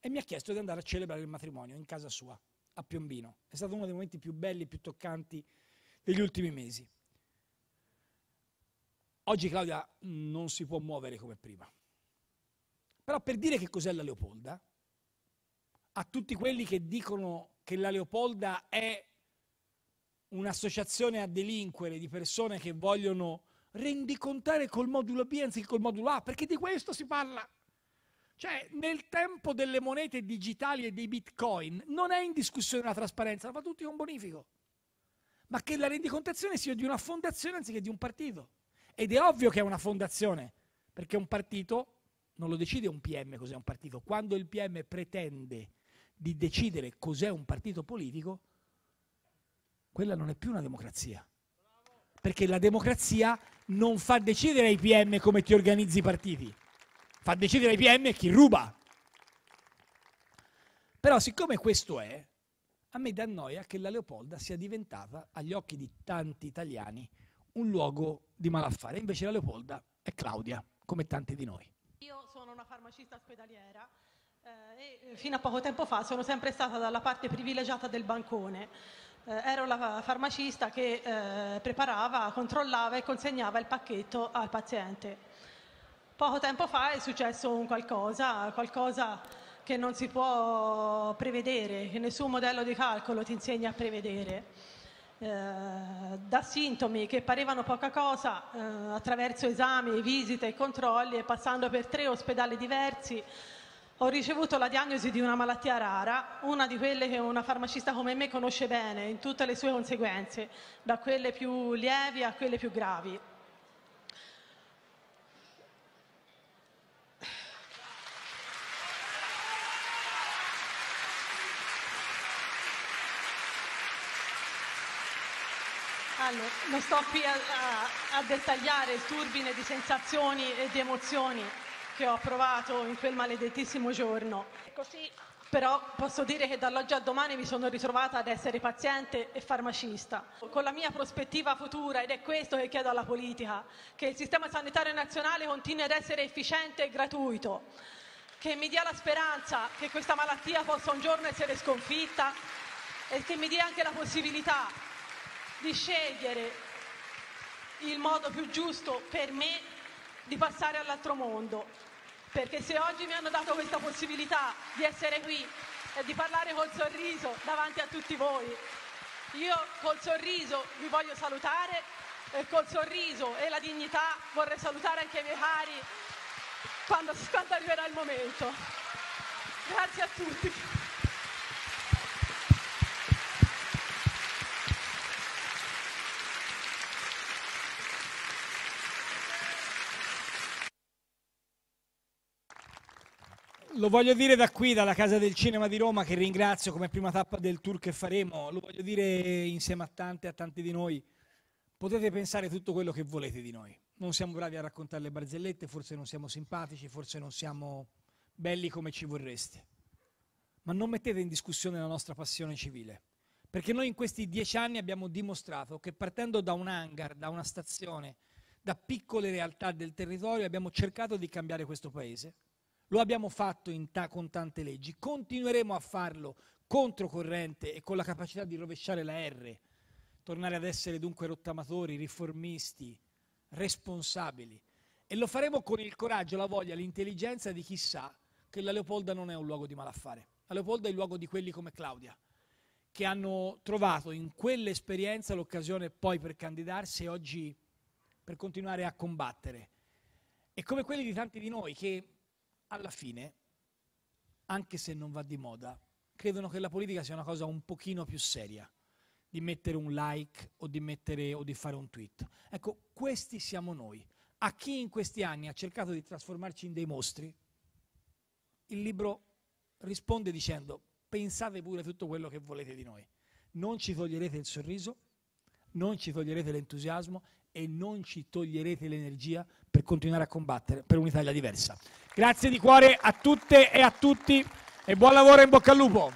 e mi ha chiesto di andare a celebrare il matrimonio in casa sua, a Piombino. È stato uno dei momenti più belli, e più toccanti degli ultimi mesi. Oggi Claudia non si può muovere come prima. Però per dire che cos'è la Leopolda, a tutti quelli che dicono che la Leopolda è un'associazione a delinquere di persone che vogliono rendicontare col modulo B anziché col modulo A, perché di questo si parla. Cioè, nel tempo delle monete digitali e dei bitcoin non è in discussione la trasparenza, la fa tutti con bonifico. Ma che la rendicontazione sia di una fondazione anziché di un partito. Ed è ovvio che è una fondazione, perché un partito non lo decide un PM cos'è un partito. Quando il PM pretende di decidere cos'è un partito politico, quella non è più una democrazia. Perché la democrazia non fa decidere ai PM come ti organizzi i partiti, fa decidere ai PM chi ruba. Però siccome questo è, a me dà noia che la Leopolda sia diventata, agli occhi di tanti italiani, un luogo di malaffare. Invece la Leopolda è Claudia, come tanti di noi. Io sono una farmacista ospedaliera eh, e eh, fino a poco tempo fa sono sempre stata dalla parte privilegiata del bancone eh, ero la farmacista che eh, preparava, controllava e consegnava il pacchetto al paziente. Poco tempo fa è successo un qualcosa, qualcosa che non si può prevedere, che nessun modello di calcolo ti insegna a prevedere. Eh, da sintomi che parevano poca cosa, eh, attraverso esami, visite e controlli e passando per tre ospedali diversi, ho ricevuto la diagnosi di una malattia rara, una di quelle che una farmacista come me conosce bene in tutte le sue conseguenze, da quelle più lievi a quelle più gravi. Allora, non sto qui a, a, a dettagliare il turbine di sensazioni e di emozioni che ho provato in quel maledettissimo giorno. Così però posso dire che dall'oggi al domani mi sono ritrovata ad essere paziente e farmacista, con la mia prospettiva futura ed è questo che chiedo alla politica, che il sistema sanitario nazionale continui ad essere efficiente e gratuito, che mi dia la speranza che questa malattia possa un giorno essere sconfitta e che mi dia anche la possibilità di scegliere il modo più giusto per me di passare all'altro mondo, perché se oggi mi hanno dato questa possibilità di essere qui e di parlare col sorriso davanti a tutti voi, io col sorriso vi voglio salutare e col sorriso e la dignità vorrei salutare anche i miei cari quando, quando arriverà il momento. Grazie a tutti. lo voglio dire da qui, dalla Casa del Cinema di Roma, che ringrazio come prima tappa del tour che faremo, lo voglio dire insieme a tante, a tanti di noi, potete pensare tutto quello che volete di noi. Non siamo bravi a raccontare le barzellette, forse non siamo simpatici, forse non siamo belli come ci vorreste. Ma non mettete in discussione la nostra passione civile, perché noi in questi dieci anni abbiamo dimostrato che partendo da un hangar, da una stazione, da piccole realtà del territorio, abbiamo cercato di cambiare questo paese lo abbiamo fatto ta- con tante leggi, continueremo a farlo controcorrente e con la capacità di rovesciare la R, tornare ad essere dunque rottamatori, riformisti, responsabili. E lo faremo con il coraggio, la voglia, l'intelligenza di chi sa che la Leopolda non è un luogo di malaffare. La Leopolda è il luogo di quelli come Claudia, che hanno trovato in quell'esperienza l'occasione poi per candidarsi e oggi per continuare a combattere. E come quelli di tanti di noi che alla fine, anche se non va di moda, credono che la politica sia una cosa un pochino più seria di mettere un like o di, mettere, o di fare un tweet. Ecco, questi siamo noi. A chi in questi anni ha cercato di trasformarci in dei mostri, il libro risponde dicendo pensate pure tutto quello che volete di noi. Non ci toglierete il sorriso, non ci toglierete l'entusiasmo e non ci toglierete l'energia per continuare a combattere per un'Italia diversa. Grazie di cuore a tutte e a tutti e buon lavoro e in bocca al lupo.